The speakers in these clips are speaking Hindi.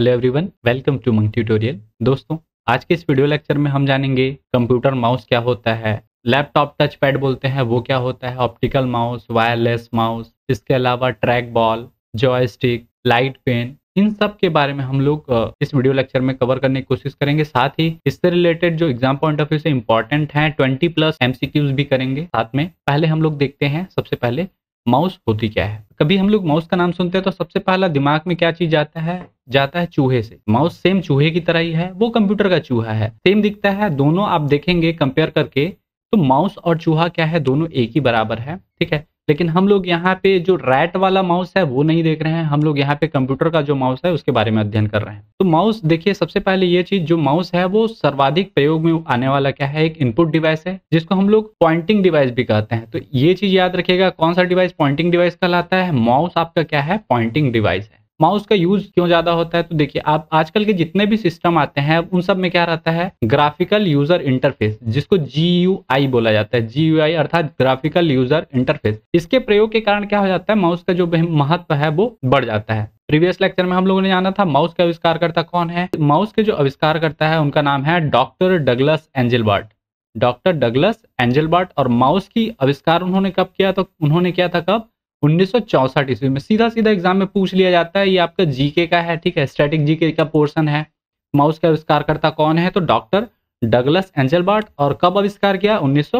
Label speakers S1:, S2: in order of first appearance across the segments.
S1: हेलो एवरीवन वेलकम टू मंग ट्यूटोरियल दोस्तों आज के इस वीडियो लेक्चर में हम जानेंगे कंप्यूटर माउस क्या होता है लैपटॉप टच पैड बोलते हैं वो क्या होता है ऑप्टिकल माउस वायरलेस माउस इसके अलावा trackball joystick light pen इन सब के बारे में हम लोग इस वीडियो लेक्चर में कवर करने की कोशिश करेंगे साथ ही इससे रिलेटेड जो एग्जाम पॉइंट ऑफ व्यू से इम्पोर्टेंट है ट्वेंटी प्लस एमसीक्यूज भी करेंगे साथ में पहले हम लोग देखते हैं सबसे पहले माउस होती क्या है कभी हम लोग माउस का नाम सुनते हैं तो सबसे पहला दिमाग में क्या चीज जाता है जाता है चूहे से माउस सेम चूहे की तरह ही है वो कंप्यूटर का चूहा है सेम दिखता है दोनों आप देखेंगे कंपेयर करके तो माउस और चूहा क्या है दोनों एक ही बराबर है ठीक है लेकिन हम लोग यहाँ पे जो रैट वाला माउस है वो नहीं देख रहे हैं हम लोग यहाँ पे कंप्यूटर का जो माउस है उसके बारे में अध्ययन कर रहे हैं तो माउस देखिए सबसे पहले ये चीज जो माउस है वो सर्वाधिक प्रयोग में आने वाला क्या है एक इनपुट डिवाइस है जिसको हम लोग पॉइंटिंग डिवाइस भी कहते हैं तो ये चीज याद रखिएगा कौन सा डिवाइस पॉइंटिंग डिवाइस कहलाता है माउस आपका क्या है पॉइंटिंग डिवाइस है माउस का यूज क्यों ज्यादा होता है तो देखिए आप आजकल के जितने भी सिस्टम आते हैं उन सब में क्या रहता है ग्राफिकल यूजर इंटरफेस जिसको जी बोला जाता है जी अर्थात ग्राफिकल यूजर इंटरफेस इसके प्रयोग के कारण क्या हो जाता है माउस का जो महत्व है वो बढ़ जाता है प्रीवियस लेक्चर में हम लोगों ने जाना था माउस का आविष्कार करता कौन है माउस के जो आविष्कार करता है उनका नाम है doctor Douglas Engelbart doctor Douglas Engelbart और माउस की आविष्कार उन्होंने कब किया तो उन्होंने किया था कब उन्नीस ईस्वी में सीधा सीधा एग्जाम में पूछ लिया जाता है ये आपका जीके का है ठीक है स्टैटिक जीके का पोर्शन है माउस का आविष्कार करता कौन है तो डॉक्टर डगलस एंजलबार्ट और कब आविष्कार किया उन्नीस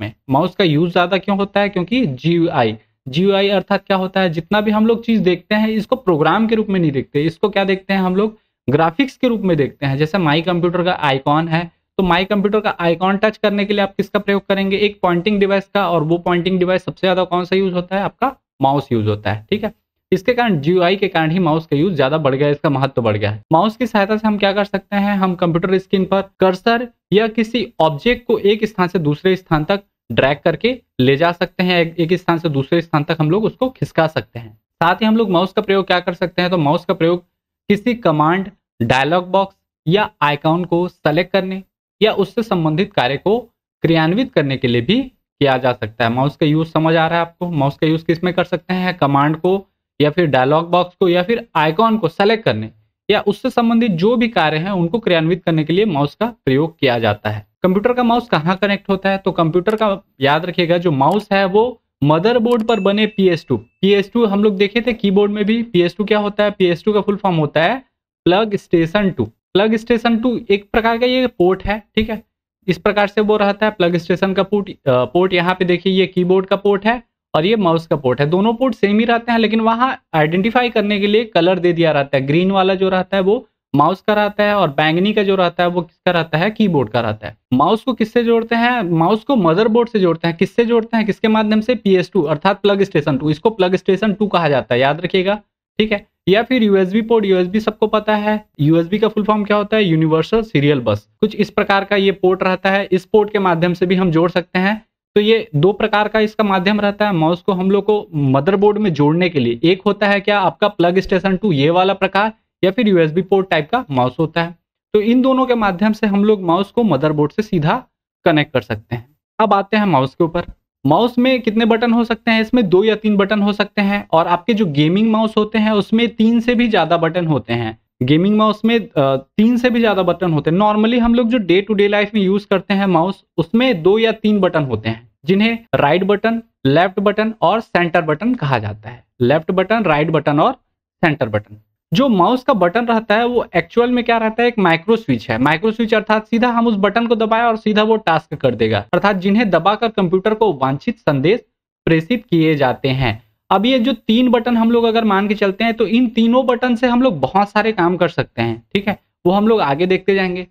S1: में माउस का यूज ज्यादा क्यों होता है क्योंकि जीयूआई जीयूआई अर्थात क्या होता है जितना भी हम लोग चीज देखते हैं इसको प्रोग्राम के रूप में नहीं देखते इसको क्या देखते हैं हम लोग ग्राफिक्स के रूप में देखते हैं जैसे माई कंप्यूटर का आइकॉन है तो माई कंप्यूटर का आइकॉन टच करने के लिए आप किसका प्रयोग करेंगे एक पॉइंटिंग डिवाइस का और वो पॉइंटिंग डिवाइस सबसे ज्यादा कौन सा यूज होता है आपका माउस यूज होता है ठीक है इसके कारण जी के कारण ही माउस का यूज ज्यादा बढ़ गया इसका महत्व तो बढ़ गया है माउस की सहायता से हम क्या कर सकते हैं हम कंप्यूटर स्क्रीन पर कर्सर या किसी ऑब्जेक्ट को एक स्थान से दूसरे स्थान तक ड्रैग करके ले जा सकते हैं एक स्थान से दूसरे स्थान तक हम लोग उसको खिसका सकते हैं साथ ही हम लोग माउस का प्रयोग क्या कर सकते हैं तो माउस का प्रयोग किसी कमांड डायलॉग बॉक्स या आइकॉन को सेलेक्ट करने या उससे संबंधित कार्य को क्रियान्वित करने के लिए भी किया जा सकता है माउस का यूज समझ आ रहा है आपको माउस का यूज किस में कर सकते हैं कमांड को या फिर डायलॉग बॉक्स को या फिर आइकॉन को सेलेक्ट करने या उससे संबंधित जो भी कार्य हैं उनको क्रियान्वित करने के लिए माउस का प्रयोग किया जाता है कंप्यूटर का माउस कहाँ कनेक्ट होता है तो कंप्यूटर का याद रखिएगा जो माउस है वो मदरबोर्ड पर बने टू पीएस टू हम लोग देखे थे कीबोर्ड में भी टू क्या होता है टू का फुल फॉर्म होता है plug station two plug station two एक प्रकार का ये पोर्ट है ठीक है इस प्रकार से वो रहता है प्लग स्टेशन का पोर्ट पोर्ट यहाँ पे देखिए ये कीबोर्ड का पोर्ट है और ये माउस का पोर्ट है दोनों पोर्ट सेम ही रहते हैं लेकिन वहाँ आइडेंटिफाई करने के लिए कलर दे दिया रहता है ग्रीन वाला जो रहता है वो माउस का रहता है और बैंगनी का जो रहता है वो किसका रहता है कीबोर्ड का रहता है माउस को किससे जोड़ते हैं माउस को मदरबोर्ड से जोड़ते हैं किससे जोड़ते हैं किसके माध्यम से पी अर्थात प्लग स्टेशन टू इसको प्लग स्टेशन टू कहा जाता है याद रखिएगा ठीक है या फिर यूएसबी पोर्ट यूएसबी सबको पता है यूएसबी का फुल फॉर्म क्या होता है यूनिवर्सल सीरियल बस कुछ इस प्रकार का ये पोर्ट रहता है इस पोर्ट के माध्यम से भी हम जोड़ सकते हैं तो ये दो प्रकार का इसका माध्यम रहता है माउस को हम लोग को मदरबोर्ड में जोड़ने के लिए एक होता है क्या आपका प्लग स्टेशन टू ये वाला प्रकार या फिर यूएसबी पोर्ट टाइप का माउस होता है तो इन दोनों के माध्यम से हम लोग माउस को मदरबोर्ड से सीधा कनेक्ट कर सकते हैं अब आते हैं माउस के ऊपर माउस में कितने बटन हो सकते हैं इसमें दो या तीन बटन हो सकते हैं और आपके जो गेमिंग माउस होते हैं उसमें तीन से भी ज़्यादा बटन होते हैं गेमिंग माउस में तीन से भी ज़्यादा बटन होते हैं नॉर्मली हम लोग जो डे टू डे लाइफ में यूज़ करते हैं माउस उसमें दो या तीन बटन होते हैं जिन्हें राइट बटन लेफ्ट बटन और सेंटर बटन कहा जाता है लेफ्ट बटन राइट बटन और सेंटर बटन जो माउस का बटन रहता है वो एक्चुअल में क्या रहता है एक माइक्रो स्विच है माइक्रो स्विच अर्थात सीधा हम उस बटन को दबाया और सीधा वो टास्क कर देगा अर्थात जिन्हें दबाकर कंप्यूटर को वांछित संदेश प्रेषित किए जाते हैं अब ये जो तीन बटन हम लोग अगर मान के चलते हैं तो इन तीनों बटन से हम लोग बहुत सारे काम कर सकते हैं ठीक है वो हम लोग आगे देखते जाएंगे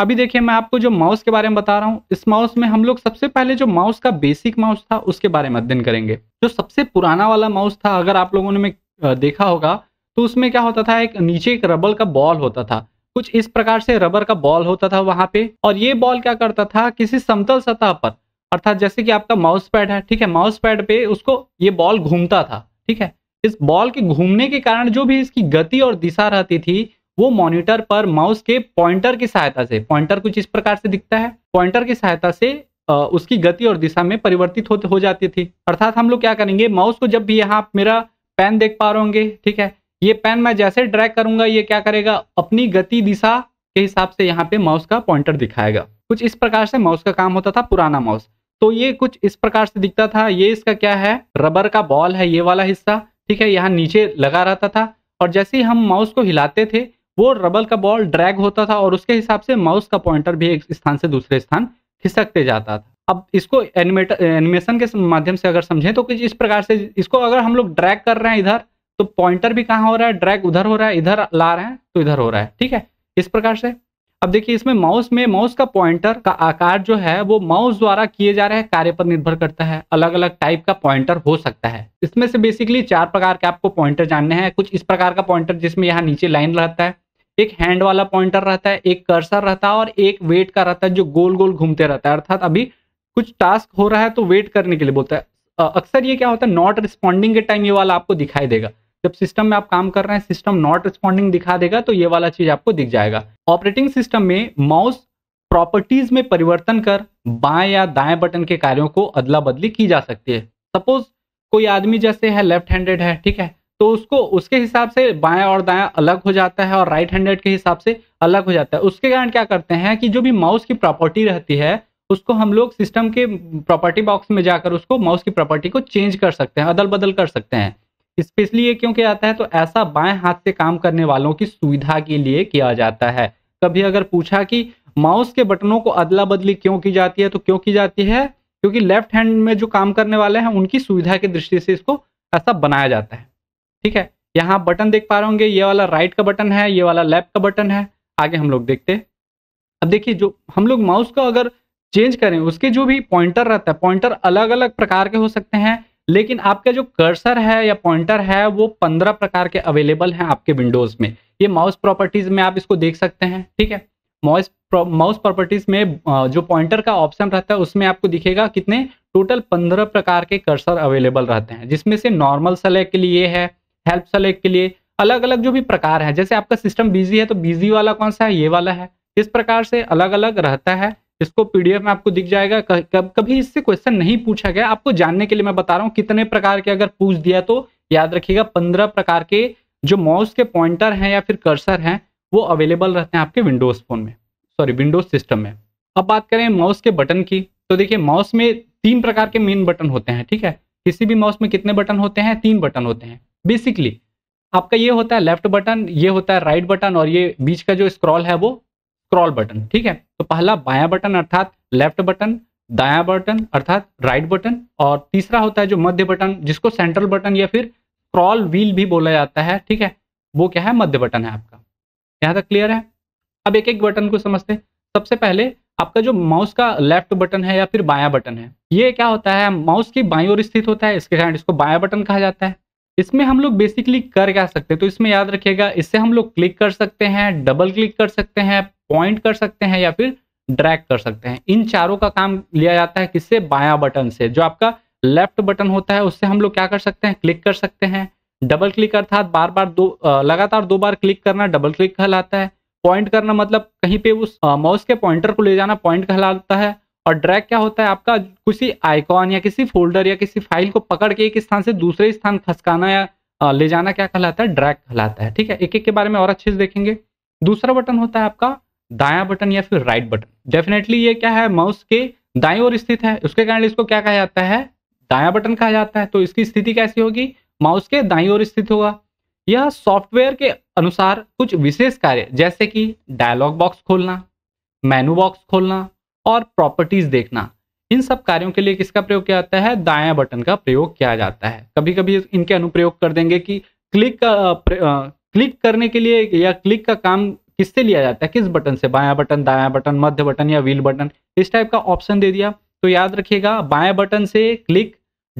S1: अभी देखिए मैं आपको जो माउस के बारे में बता रहा हूँ इस माउस में हम लोग सबसे पहले जो माउस का बेसिक माउस था उसके बारे में अध्ययन करेंगे जो सबसे पुराना वाला माउस था अगर आप लोगों ने देखा होगा तो उसमें क्या होता था एक नीचे एक रबर का बॉल होता था कुछ इस प्रकार से रबर का बॉल होता था वहां पे और ये बॉल क्या करता था किसी समतल सतह पर अर्थात जैसे कि आपका माउस पैड है ठीक है माउस पैड पे उसको ये बॉल घूमता था ठीक है इस बॉल के घूमने के कारण जो भी इसकी गति और दिशा रहती थी वो मॉनिटर पर माउस के पॉइंटर की सहायता से पॉइंटर कुछ इस प्रकार से दिखता है पॉइंटर की सहायता से उसकी गति और दिशा में परिवर्तित होते हो जाती थी अर्थात हम लोग क्या करेंगे माउस को जब भी यहाँ मेरा पेन देख पा रहे होंगे ठीक है ये पेन मैं जैसे ड्रैग करूंगा ये क्या करेगा अपनी गति दिशा के हिसाब से यहाँ पे माउस का पॉइंटर दिखाएगा कुछ इस प्रकार से माउस का काम होता था पुराना माउस तो ये कुछ इस प्रकार से दिखता था ये इसका क्या है रबर का बॉल है ये वाला हिस्सा ठीक है यहाँ नीचे लगा रहता था और जैसे ही हम माउस को हिलाते थे वो रबर का बॉल ड्रैग होता था और उसके हिसाब से माउस का पॉइंटर भी एक स्थान से दूसरे स्थान खिसकते जाता था अब इसको एनिमेटर एनिमेशन के माध्यम से अगर समझें तो कुछ इस प्रकार से इसको अगर हम लोग ड्रैग कर रहे हैं इधर तो पॉइंटर भी कहाँ हो रहा है ड्रैग उधर हो रहा है इधर ला रहे हैं तो इधर हो रहा है ठीक है इस प्रकार से अब देखिए इसमें माउस में माउस का पॉइंटर का आकार जो है वो माउस द्वारा किए जा रहे हैं कार्य पर निर्भर करता है अलग अलग टाइप का पॉइंटर हो सकता है इसमें से बेसिकली चार प्रकार के आपको पॉइंटर जानने हैं कुछ इस प्रकार का पॉइंटर जिसमें यहाँ नीचे लाइन रहता है एक हैंड वाला पॉइंटर रहता है एक कर्सर रहता है और एक वेट का रहता है जो गोल गोल घूमते रहता है अर्थात अभी कुछ टास्क हो रहा है तो वेट करने के लिए बोलता है अक्सर ये क्या होता है नॉट रिस्पॉन्डिंग के टाइम ये वाला आपको दिखाई देगा जब सिस्टम में आप काम कर रहे हैं सिस्टम नॉट रिस्पॉन्डिंग दिखा देगा तो ये वाला चीज आपको दिख जाएगा ऑपरेटिंग सिस्टम में माउस प्रॉपर्टीज में परिवर्तन कर बाएं या दाएं बटन के कार्यों को अदला बदली की जा सकती है सपोज कोई आदमी जैसे है लेफ्ट हैंडेड है ठीक है तो उसको उसके हिसाब से बाएं और दाएं अलग हो जाता है और राइट हैंडेड के हिसाब से अलग हो जाता है उसके कारण क्या करते हैं कि जो भी माउस की प्रॉपर्टी रहती है उसको हम लोग सिस्टम के प्रॉपर्टी बॉक्स में जाकर उसको माउस की प्रॉपर्टी को चेंज कर सकते हैं अदल बदल कर सकते हैं स्पेशली ये क्यों किया जाता है तो ऐसा बाएं हाथ से काम करने वालों की सुविधा के लिए किया जाता है कभी अगर पूछा कि माउस के बटनों को अदला बदली क्यों की जाती है तो क्यों की जाती है क्योंकि लेफ्ट हैंड में जो काम करने वाले हैं उनकी सुविधा की दृष्टि से इसको ऐसा बनाया जाता है ठीक है यहाँ बटन देख पा रहे होंगे ये वाला राइट का बटन है ये वाला लेफ्ट का बटन है आगे हम लोग देखते हैं अब देखिए जो हम लोग माउस का अगर चेंज करें उसके जो भी पॉइंटर रहता है पॉइंटर अलग अलग प्रकार के हो सकते हैं लेकिन आपका जो कर्सर है या पॉइंटर है वो पंद्रह प्रकार के अवेलेबल हैं आपके विंडोज में ये माउस प्रॉपर्टीज में आप इसको देख सकते हैं ठीक है माउस माउस प्रॉपर्टीज में जो पॉइंटर का ऑप्शन रहता है उसमें आपको दिखेगा कितने टोटल पंद्रह प्रकार के कर्सर अवेलेबल रहते हैं जिसमें से नॉर्मल सेलेक्ट के लिए है हेल्प सेलेक्ट के लिए अलग अलग जो भी प्रकार है जैसे आपका सिस्टम बिजी है तो बिजी वाला कौन सा है ये वाला है इस प्रकार से अलग अलग रहता है इसको पीडीएफ में आपको दिख जाएगा कब कभी इससे क्वेश्चन नहीं पूछा गया आपको जानने के लिए मैं बता रहा हूँ कितने प्रकार के अगर पूछ दिया तो याद रखिएगा पंद्रह प्रकार के जो माउस के पॉइंटर हैं या फिर कर्सर हैं वो अवेलेबल रहते हैं आपके विंडोज फोन में सॉरी विंडोज सिस्टम में अब बात करें माउस के बटन की तो देखिये माउस में तीन प्रकार के मेन बटन होते हैं ठीक है किसी भी माउस में कितने बटन होते हैं तीन बटन होते हैं बेसिकली आपका ये होता है लेफ्ट बटन ये होता है राइट बटन और ये बीच का जो स्क्रॉल है वो स्क्रॉल बटन ठीक है तो पहला बाया बटन अर्थात लेफ्ट बटन दाया बटन अर्थात राइट बटन और तीसरा होता है जो मध्य बटन जिसको सेंट्रल बटन या फिर स्क्रॉल व्हील भी बोला जाता है ठीक है वो क्या है मध्य बटन है आपका यहाँ तक क्लियर है अब एक एक बटन को समझते हैं सबसे पहले आपका जो माउस का लेफ्ट बटन है या फिर बाया बटन है ये क्या होता है माउस की बाई ओर स्थित होता है इसके कारण इसको बाया बटन कहा जाता है इसमें हम लोग बेसिकली कर क्या सकते हैं तो इसमें याद रखिएगा इससे हम लोग क्लिक कर सकते हैं डबल क्लिक कर सकते हैं पॉइंट कर सकते हैं या फिर ड्रैग कर सकते हैं इन चारों का काम लिया जाता है किससे बायां बटन से जो आपका लेफ्ट बटन होता है उससे हम लोग क्या कर सकते हैं क्लिक कर सकते हैं डबल क्लिक अर्थात बार बार दो लगातार दो बार क्लिक करना डबल क्लिक कहलाता है पॉइंट करना मतलब कहीं पे उस माउस के पॉइंटर को ले जाना पॉइंट कहलाता है और ड्रैग क्या होता है आपका किसी आइकॉन या किसी फोल्डर या किसी फाइल को पकड़ के एक स्थान से दूसरे स्थान खसकाना या ले जाना क्या कहलाता है ड्रैग कहलाता है ठीक है एक एक के बारे में और अच्छे से देखेंगे दूसरा बटन होता है आपका दाया बटन या फिर राइट बटन डेफिनेटली ये क्या है माउस के दाएं ओर स्थित है उसके कारण इसको क्या कहा जाता है दाया बटन कहा जाता है तो इसकी स्थिति कैसी होगी माउस के दाई ओर स्थित होगा यह सॉफ्टवेयर के अनुसार कुछ विशेष कार्य जैसे कि डायलॉग बॉक्स खोलना मेनू बॉक्स खोलना और प्रॉपर्टीज देखना इन सब कार्यों के लिए किसका प्रयोग किया जाता है दाया बटन का प्रयोग किया जाता है कभी कभी इनके अनुप्रयोग कर देंगे कि क्लिक का क्लिक करने के लिए या क्लिक का काम किससे लिया जाता है किस बटन से बाया बटन दाया बटन मध्य बटन या व्हील बटन इस टाइप का ऑप्शन दे दिया तो याद रखिएगा बाया बटन से क्लिक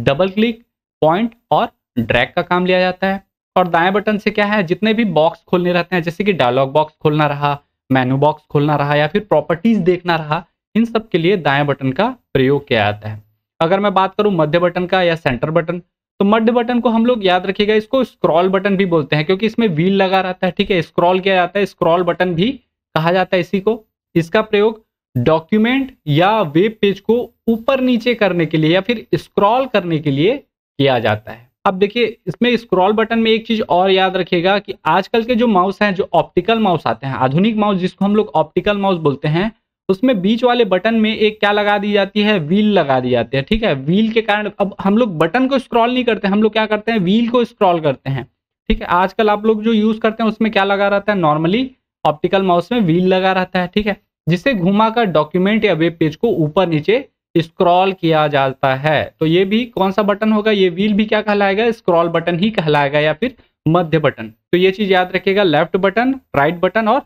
S1: डबल क्लिक पॉइंट और ड्रैग का काम लिया जाता है और दाएं बटन से क्या है जितने भी बॉक्स खोलने रहते हैं जैसे कि डायलॉग बॉक्स खोलना रहा मेनू बॉक्स खोलना रहा या फिर प्रॉपर्टीज देखना रहा इन सब के लिए दाएं बटन का प्रयोग किया जाता है अगर मैं बात करूं मध्य बटन का या सेंटर बटन तो मड बटन को हम लोग याद रखिएगा इसको स्क्रॉल बटन भी बोलते हैं क्योंकि इसमें व्हील लगा रहता है ठीक है स्क्रॉल किया जाता है स्क्रॉल बटन भी कहा जाता है इसी को इसका प्रयोग डॉक्यूमेंट या वेब पेज को ऊपर नीचे करने के लिए या फिर स्क्रॉल करने के लिए किया जाता है अब देखिए इसमें स्क्रॉल बटन में एक चीज और याद रखिएगा कि आजकल के जो माउस हैं जो ऑप्टिकल माउस आते हैं आधुनिक माउस जिसको हम लोग ऑप्टिकल माउस बोलते हैं उसमें बीच वाले बटन में एक क्या लगा दी जाती है व्हील लगा दी जाती है ठीक है व्हील के कारण अब हम लोग बटन को स्क्रॉल नहीं करते हम लोग क्या करते हैं व्हील को स्क्रॉल करते हैं ठीक है आजकल आप लोग जो यूज करते हैं उसमें क्या लगा रहता है नॉर्मली ऑप्टिकल माउस में व्हील लगा रहता है ठीक है जिसे घुमाकर डॉक्यूमेंट या वेब पेज को ऊपर नीचे स्क्रॉल किया जाता है तो ये भी कौन सा बटन होगा ये व्हील भी क्या कहलाएगा स्क्रॉल बटन ही कहलाएगा या फिर मध्य बटन तो ये चीज याद रखिएगा लेफ्ट बटन राइट बटन और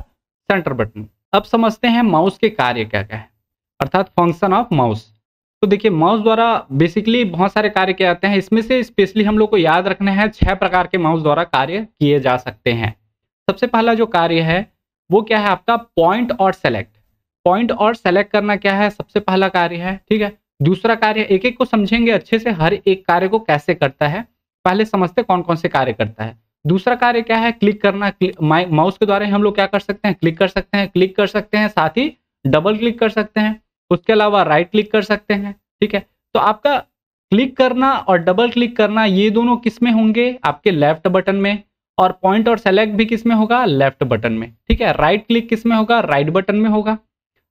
S1: सेंटर बटन अब समझते हैं माउस के कार्य क्या क्या है अर्थात फंक्शन ऑफ माउस तो देखिए माउस द्वारा बेसिकली बहुत सारे कार्य किए जाते हैं इसमें से स्पेशली हम लोग को याद रखना है छह प्रकार के माउस द्वारा कार्य किए जा सकते हैं सबसे पहला जो कार्य है वो क्या है आपका पॉइंट और सेलेक्ट पॉइंट और सेलेक्ट करना क्या है सबसे पहला कार्य है ठीक है दूसरा कार्य एक एक को समझेंगे अच्छे से हर एक कार्य को कैसे करता है पहले समझते कौन कौन से कार्य करता है दूसरा कार्य क्या है क्लिक करना माउस के द्वारा हम लोग क्या कर सकते हैं क्लिक कर सकते हैं क्लिक कर सकते हैं साथ ही डबल क्लिक कर सकते हैं उसके अलावा राइट क्लिक कर सकते हैं ठीक है तो आपका क्लिक करना और डबल क्लिक करना ये दोनों किस में होंगे आपके लेफ्ट बटन में और पॉइंट और सेलेक्ट भी किस में होगा लेफ्ट बटन में ठीक है राइट क्लिक किस में होगा राइट बटन में होगा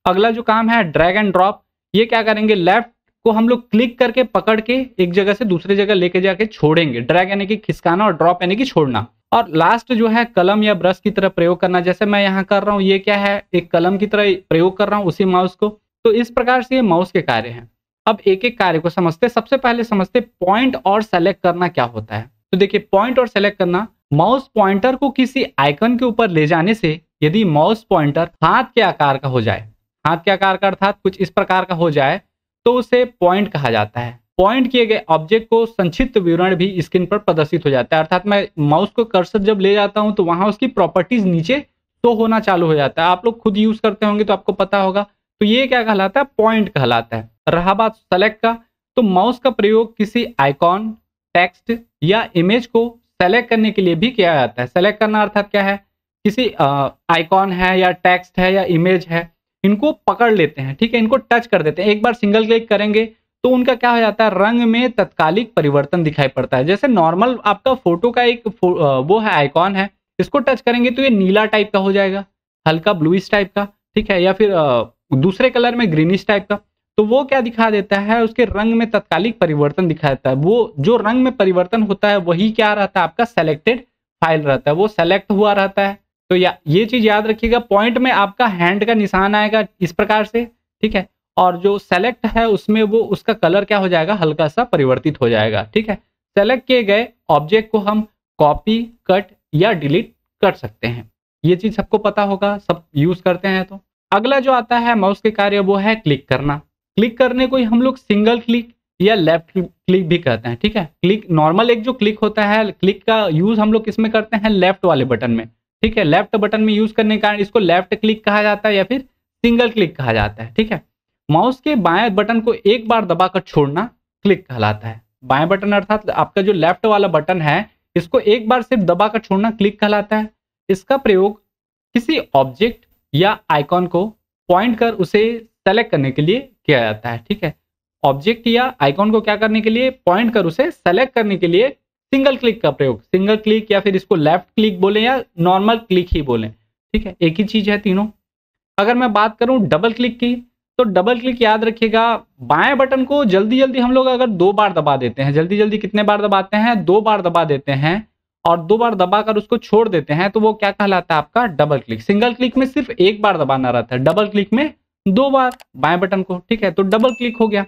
S1: अगला जो काम है ड्रैग एंड ड्रॉप ये क्या करेंगे लेफ्ट को हम लोग क्लिक करके पकड़ के एक जगह से दूसरे जगह लेके जाके छोड़ेंगे ड्रैग यानी कि खिसकाना और ड्रॉप यानी कि छोड़ना और लास्ट जो है कलम या ब्रश की तरह प्रयोग करना जैसे मैं यहाँ कर रहा हूँ ये क्या है एक कलम की तरह प्रयोग कर रहा हूँ उसी माउस को तो इस प्रकार से ये माउस के कार्य हैं अब एक एक कार्य को समझते सबसे पहले समझते पॉइंट और सेलेक्ट करना क्या होता है तो देखिए पॉइंट और सेलेक्ट करना माउस पॉइंटर को किसी आइकन के ऊपर ले जाने से यदि माउस पॉइंटर हाथ के आकार का हो जाए हाथ के आकार का अर्थात कुछ इस प्रकार का हो जाए तो उसे पॉइंट कहा जाता है पॉइंट किए गए ऑब्जेक्ट को संक्षिप्त विवरण भी स्क्रीन पर प्रदर्शित हो जाता है अर्थात मैं माउस को कर्सर जब ले जाता हूं तो वहां उसकी प्रॉपर्टीज नीचे तो होना चालू हो जाता है आप लोग खुद यूज करते होंगे तो आपको पता होगा तो ये क्या कहलाता है पॉइंट कहलाता है रहा बात सेलेक्ट का तो माउस का प्रयोग किसी आइकॉन टेक्स्ट या इमेज को सेलेक्ट करने के लिए भी किया जाता है सेलेक्ट करना अर्थात क्या है किसी आइकॉन है या टेक्स्ट है या इमेज है इनको पकड़ लेते हैं ठीक है इनको टच कर देते हैं एक बार सिंगल क्लिक करेंगे तो उनका क्या हो जाता है रंग में तत्कालिक परिवर्तन दिखाई पड़ता है जैसे नॉर्मल आपका फोटो का एक फो, वो है आइकॉन है इसको टच करेंगे तो ये नीला टाइप का हो जाएगा हल्का ब्लूइश टाइप का ठीक है या फिर दूसरे कलर में ग्रीनिश टाइप का तो वो क्या दिखा देता है उसके रंग में तत्कालिक परिवर्तन दिखा देता है वो जो रंग में परिवर्तन होता है वही क्या रहता है आपका सेलेक्टेड फाइल रहता है वो सेलेक्ट हुआ रहता है तो या ये चीज याद रखिएगा पॉइंट में आपका हैंड का निशान आएगा इस प्रकार से ठीक है और जो सेलेक्ट है उसमें वो उसका कलर क्या हो जाएगा हल्का सा परिवर्तित हो जाएगा ठीक है सेलेक्ट किए गए ऑब्जेक्ट को हम कॉपी कट या डिलीट कर सकते हैं ये चीज सबको पता होगा सब यूज करते हैं तो अगला जो आता है माउस के कार्य वो है क्लिक करना क्लिक करने को ही हम लोग सिंगल क्लिक या लेफ्ट क्लिक भी कहते हैं ठीक है क्लिक नॉर्मल एक जो क्लिक होता है क्लिक का यूज हम लोग किसमें करते हैं लेफ्ट वाले बटन में ठीक है लेफ्ट बटन में यूज करने के कारण इसको लेफ्ट क्लिक कहा जाता है या फिर सिंगल क्लिक कहा जाता है ठीक है माउस के बाएं बटन को एक बार दबाकर छोड़ना क्लिक कहलाता है बाएं बटन अर्थात आपका जो लेफ्ट वाला बटन है इसको एक बार सिर्फ दबाकर छोड़ना क्लिक कहलाता है इसका प्रयोग किसी ऑब्जेक्ट या आइकॉन को पॉइंट कर उसे सेलेक्ट करने के लिए किया जाता है ठीक है ऑब्जेक्ट या आइकॉन को क्या करने के लिए पॉइंट कर उसे सेलेक्ट करने के लिए सिंगल क्लिक का प्रयोग सिंगल क्लिक या फिर इसको लेफ्ट क्लिक बोले या नॉर्मल क्लिक ही बोले ठीक है एक ही चीज है तीनों अगर मैं बात करूं डबल क्लिक की तो डबल क्लिक याद रखिएगा बाएं बटन को जल्दी जल्दी हम लोग अगर दो बार दबा देते हैं जल्दी जल्दी कितने बार दबाते हैं दो बार दबा देते हैं और दो बार दबाकर उसको छोड़ देते हैं तो वो क्या कहलाता है आपका डबल क्लिक सिंगल क्लिक में सिर्फ एक बार दबाना रहता है डबल क्लिक में दो बार बाएं बटन को ठीक है तो डबल क्लिक हो गया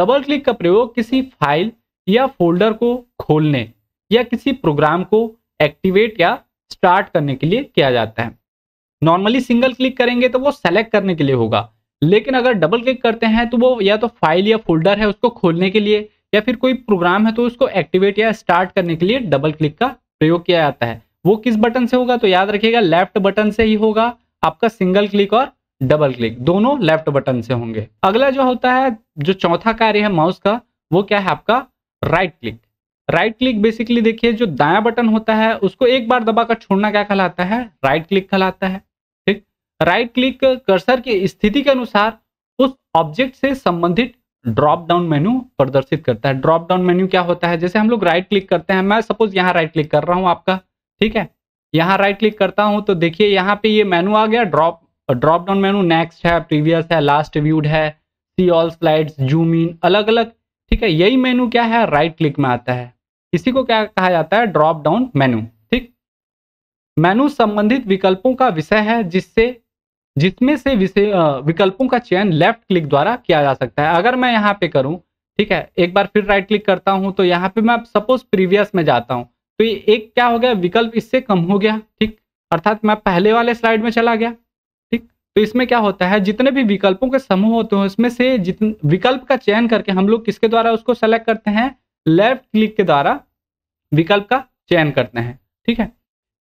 S1: डबल क्लिक का प्रयोग किसी फाइल या फोल्डर को खोलने या किसी प्रोग्राम को एक्टिवेट या स्टार्ट करने के लिए किया जाता है नॉर्मली सिंगल क्लिक करेंगे तो वो सेलेक्ट करने के लिए होगा लेकिन अगर डबल क्लिक करते हैं तो वो या तो फाइल या फोल्डर है उसको खोलने के लिए या फिर कोई प्रोग्राम है तो उसको एक्टिवेट या स्टार्ट करने के लिए डबल क्लिक का प्रयोग किया जाता है वो किस बटन से होगा तो याद रखिएगा लेफ्ट बटन से ही होगा आपका सिंगल क्लिक और डबल क्लिक दोनों लेफ्ट बटन से होंगे अगला जो होता है जो चौथा कार्य है माउस का वो क्या है आपका right click right click basically देखिए जो दाया बटन होता है उसको एक बार दबा कर छोड़ना क्या कहलाता है राइट क्लिक कहलाता है ठीक राइट क्लिक कर्सर की स्थिति के अनुसार उस ऑब्जेक्ट से संबंधित ड्रॉप डाउन मेन्यू प्रदर्शित करता है ड्रॉप डाउन मेन्यू क्या होता है जैसे हम लोग राइट क्लिक करते हैं मैं सपोज यहाँ राइट क्लिक कर रहा हूँ आपका ठीक है यहाँ राइट क्लिक करता हूँ तो देखिए यहाँ पे ये मेनू आ गया drop drop down menu next है प्रीवियस है लास्ट व्यूड है see all slides zoom in अलग अलग ठीक है यही मेनू क्या है राइट क्लिक में आता है इसी को क्या कहा जाता है ड्रॉप डाउन मेनू ठीक मेनू संबंधित विकल्पों का विषय है जिससे जिसमें से विषय विकल्पों का चयन लेफ्ट क्लिक द्वारा किया जा सकता है अगर मैं यहाँ पे करूँ ठीक है एक बार फिर राइट क्लिक करता हूँ तो यहाँ पे मैं सपोज प्रीवियस में जाता हूँ तो ये एक क्या हो गया विकल्प इससे कम हो गया ठीक अर्थात मैं पहले वाले स्लाइड में चला गया ठीक तो इसमें क्या होता है जितने भी विकल्पों के समूह होते हैं उसमें से जितने विकल्प का चयन करके हम लोग किसके द्वारा उसको सेलेक्ट करते हैं लेफ्ट क्लिक के द्वारा विकल्प का चयन करते हैं ठीक है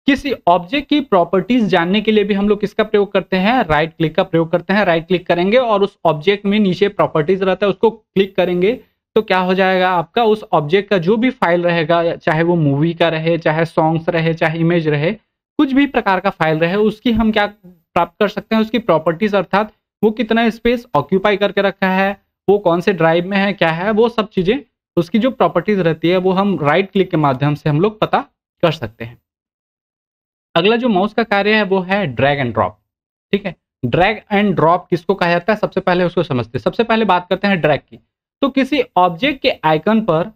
S1: किसी ऑब्जेक्ट की प्रॉपर्टीज जानने के लिए भी हम लोग किसका प्रयोग करते हैं राइट क्लिक का प्रयोग करते हैं राइट क्लिक करेंगे और उस ऑब्जेक्ट में नीचे प्रॉपर्टीज रहता है उसको क्लिक करेंगे तो क्या हो जाएगा आपका उस ऑब्जेक्ट का जो भी फाइल रहेगा चाहे वो मूवी का रहे चाहे सॉन्ग्स रहे चाहे इमेज रहे कुछ भी प्रकार का फाइल रहे उसकी हम क्या प्राप्त कर सकते हैं उसकी प्रॉपर्टीज अर्थात वो कितना स्पेस ऑक्यूपाई करके रखा है वो कौन से ड्राइव में है क्या है वो सब चीज़ें तो उसकी जो प्रॉपर्टीज रहती है वो हम राइट क्लिक के माध्यम से हम लोग पता कर सकते हैं अगला जो माउस का कार्य है वो है ड्रैग एंड ड्रॉप ठीक है ड्रैग एंड ड्रॉप किसको कहा जाता है सबसे पहले उसको समझते हैं सबसे पहले बात करते हैं ड्रैग की तो किसी ऑब्जेक्ट के आइकन पर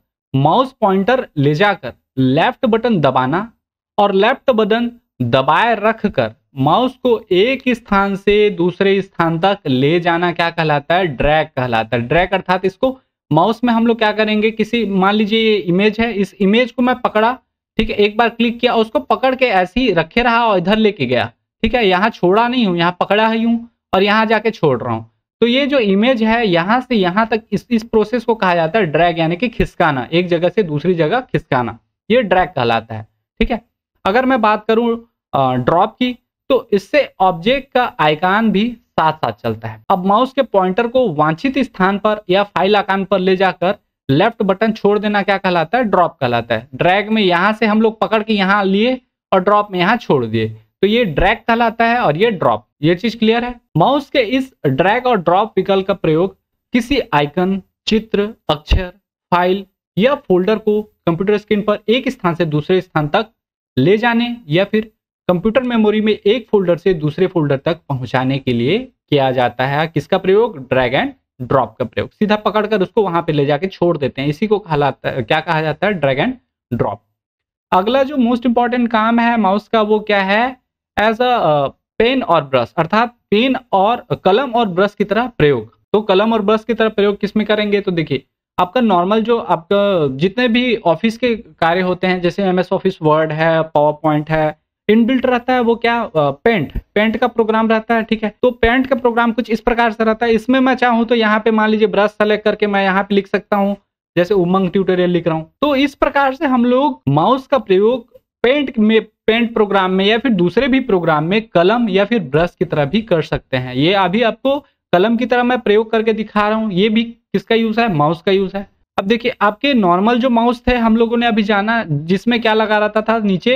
S1: माउस पॉइंटर ले जाकर लेफ्ट बटन दबाना और लेफ्ट बटन दबाए रख कर माउस को एक स्थान से दूसरे स्थान तक ले जाना क्या कहलाता है ड्रैग कहलाता है ड्रैग अर्थात इसको माउस में हम लोग क्या करेंगे किसी मान लीजिए ये इमेज है इस इमेज को मैं पकड़ा ठीक है एक बार क्लिक किया उसको पकड़ के ऐसे ही रखे रहा और इधर लेके गया ठीक है यहाँ छोड़ा नहीं हूँ यहाँ पकड़ा ही हूँ और यहाँ जाके छोड़ रहा हूँ तो ये जो इमेज है यहाँ से यहाँ तक इस इस प्रोसेस को कहा जाता है ड्रैग यानी कि खिसकाना एक जगह से दूसरी जगह खिसकाना ये ड्रैग कहलाता है ठीक है अगर मैं बात करूँ ड्रॉप की तो इससे ऑब्जेक्ट का आइकान भी साथ साथ चलता है अब माउस के पॉइंटर को वांछित स्थान पर या फाइल आकार पर ले जाकर लेफ्ट बटन छोड़ देना क्या कहलाता है ड्रॉप कहलाता है ड्रैग में यहां से हम लोग पकड़ के यहाँ लिए और ड्रॉप में यहाँ छोड़ दिए तो ये ड्रैग कहलाता है और ये ड्रॉप ये चीज क्लियर है माउस के इस ड्रैग और ड्रॉप विकल्प का प्रयोग किसी आइकन चित्र अक्षर फाइल या फोल्डर को कंप्यूटर स्क्रीन पर एक स्थान से दूसरे स्थान तक ले जाने या फिर कंप्यूटर मेमोरी में एक फोल्डर से दूसरे फोल्डर तक पहुंचाने के लिए किया जाता है किसका प्रयोग ड्रैग एंड ड्रॉप का प्रयोग सीधा पकड़कर उसको वहां पे ले जाके छोड़ देते हैं इसी को कहलाता है क्या कहा जाता है ड्रैग एंड ड्रॉप अगला जो मोस्ट इंपॉर्टेंट काम है माउस का वो क्या है एज अ uh, पेन और ब्रश अर्थात पेन और कलम और ब्रश की तरह प्रयोग तो कलम और ब्रश की तरह प्रयोग किसमें करेंगे तो देखिए आपका नॉर्मल जो आपका जितने भी ऑफिस के कार्य होते हैं जैसे एमएस ऑफिस वर्ड है पावर पॉइंट है इनबिल्ट रहता है वो क्या पेंट पेंट का प्रोग्राम रहता है ठीक है तो पेंट का प्रोग्राम कुछ इस प्रकार से रहता है इसमें मैं चाहूँ तो यहाँ पे मान लीजिए ब्रश सेलेक्ट करके मैं यहाँ पे लिख सकता हूँ जैसे उमंग ट्यूटोरियल लिख रहा हूँ तो इस प्रकार से हम लोग माउस का प्रयोग पेंट में पेंट प्रोग्राम में या फिर दूसरे भी प्रोग्राम में कलम या फिर ब्रश की तरह भी कर सकते हैं ये अभी आपको कलम की तरह मैं प्रयोग करके दिखा रहा हूँ ये भी किसका यूज है माउस का यूज है अब देखिए आपके नॉर्मल जो माउस थे हम लोगों ने अभी जाना जिसमें क्या लगा रहता था नीचे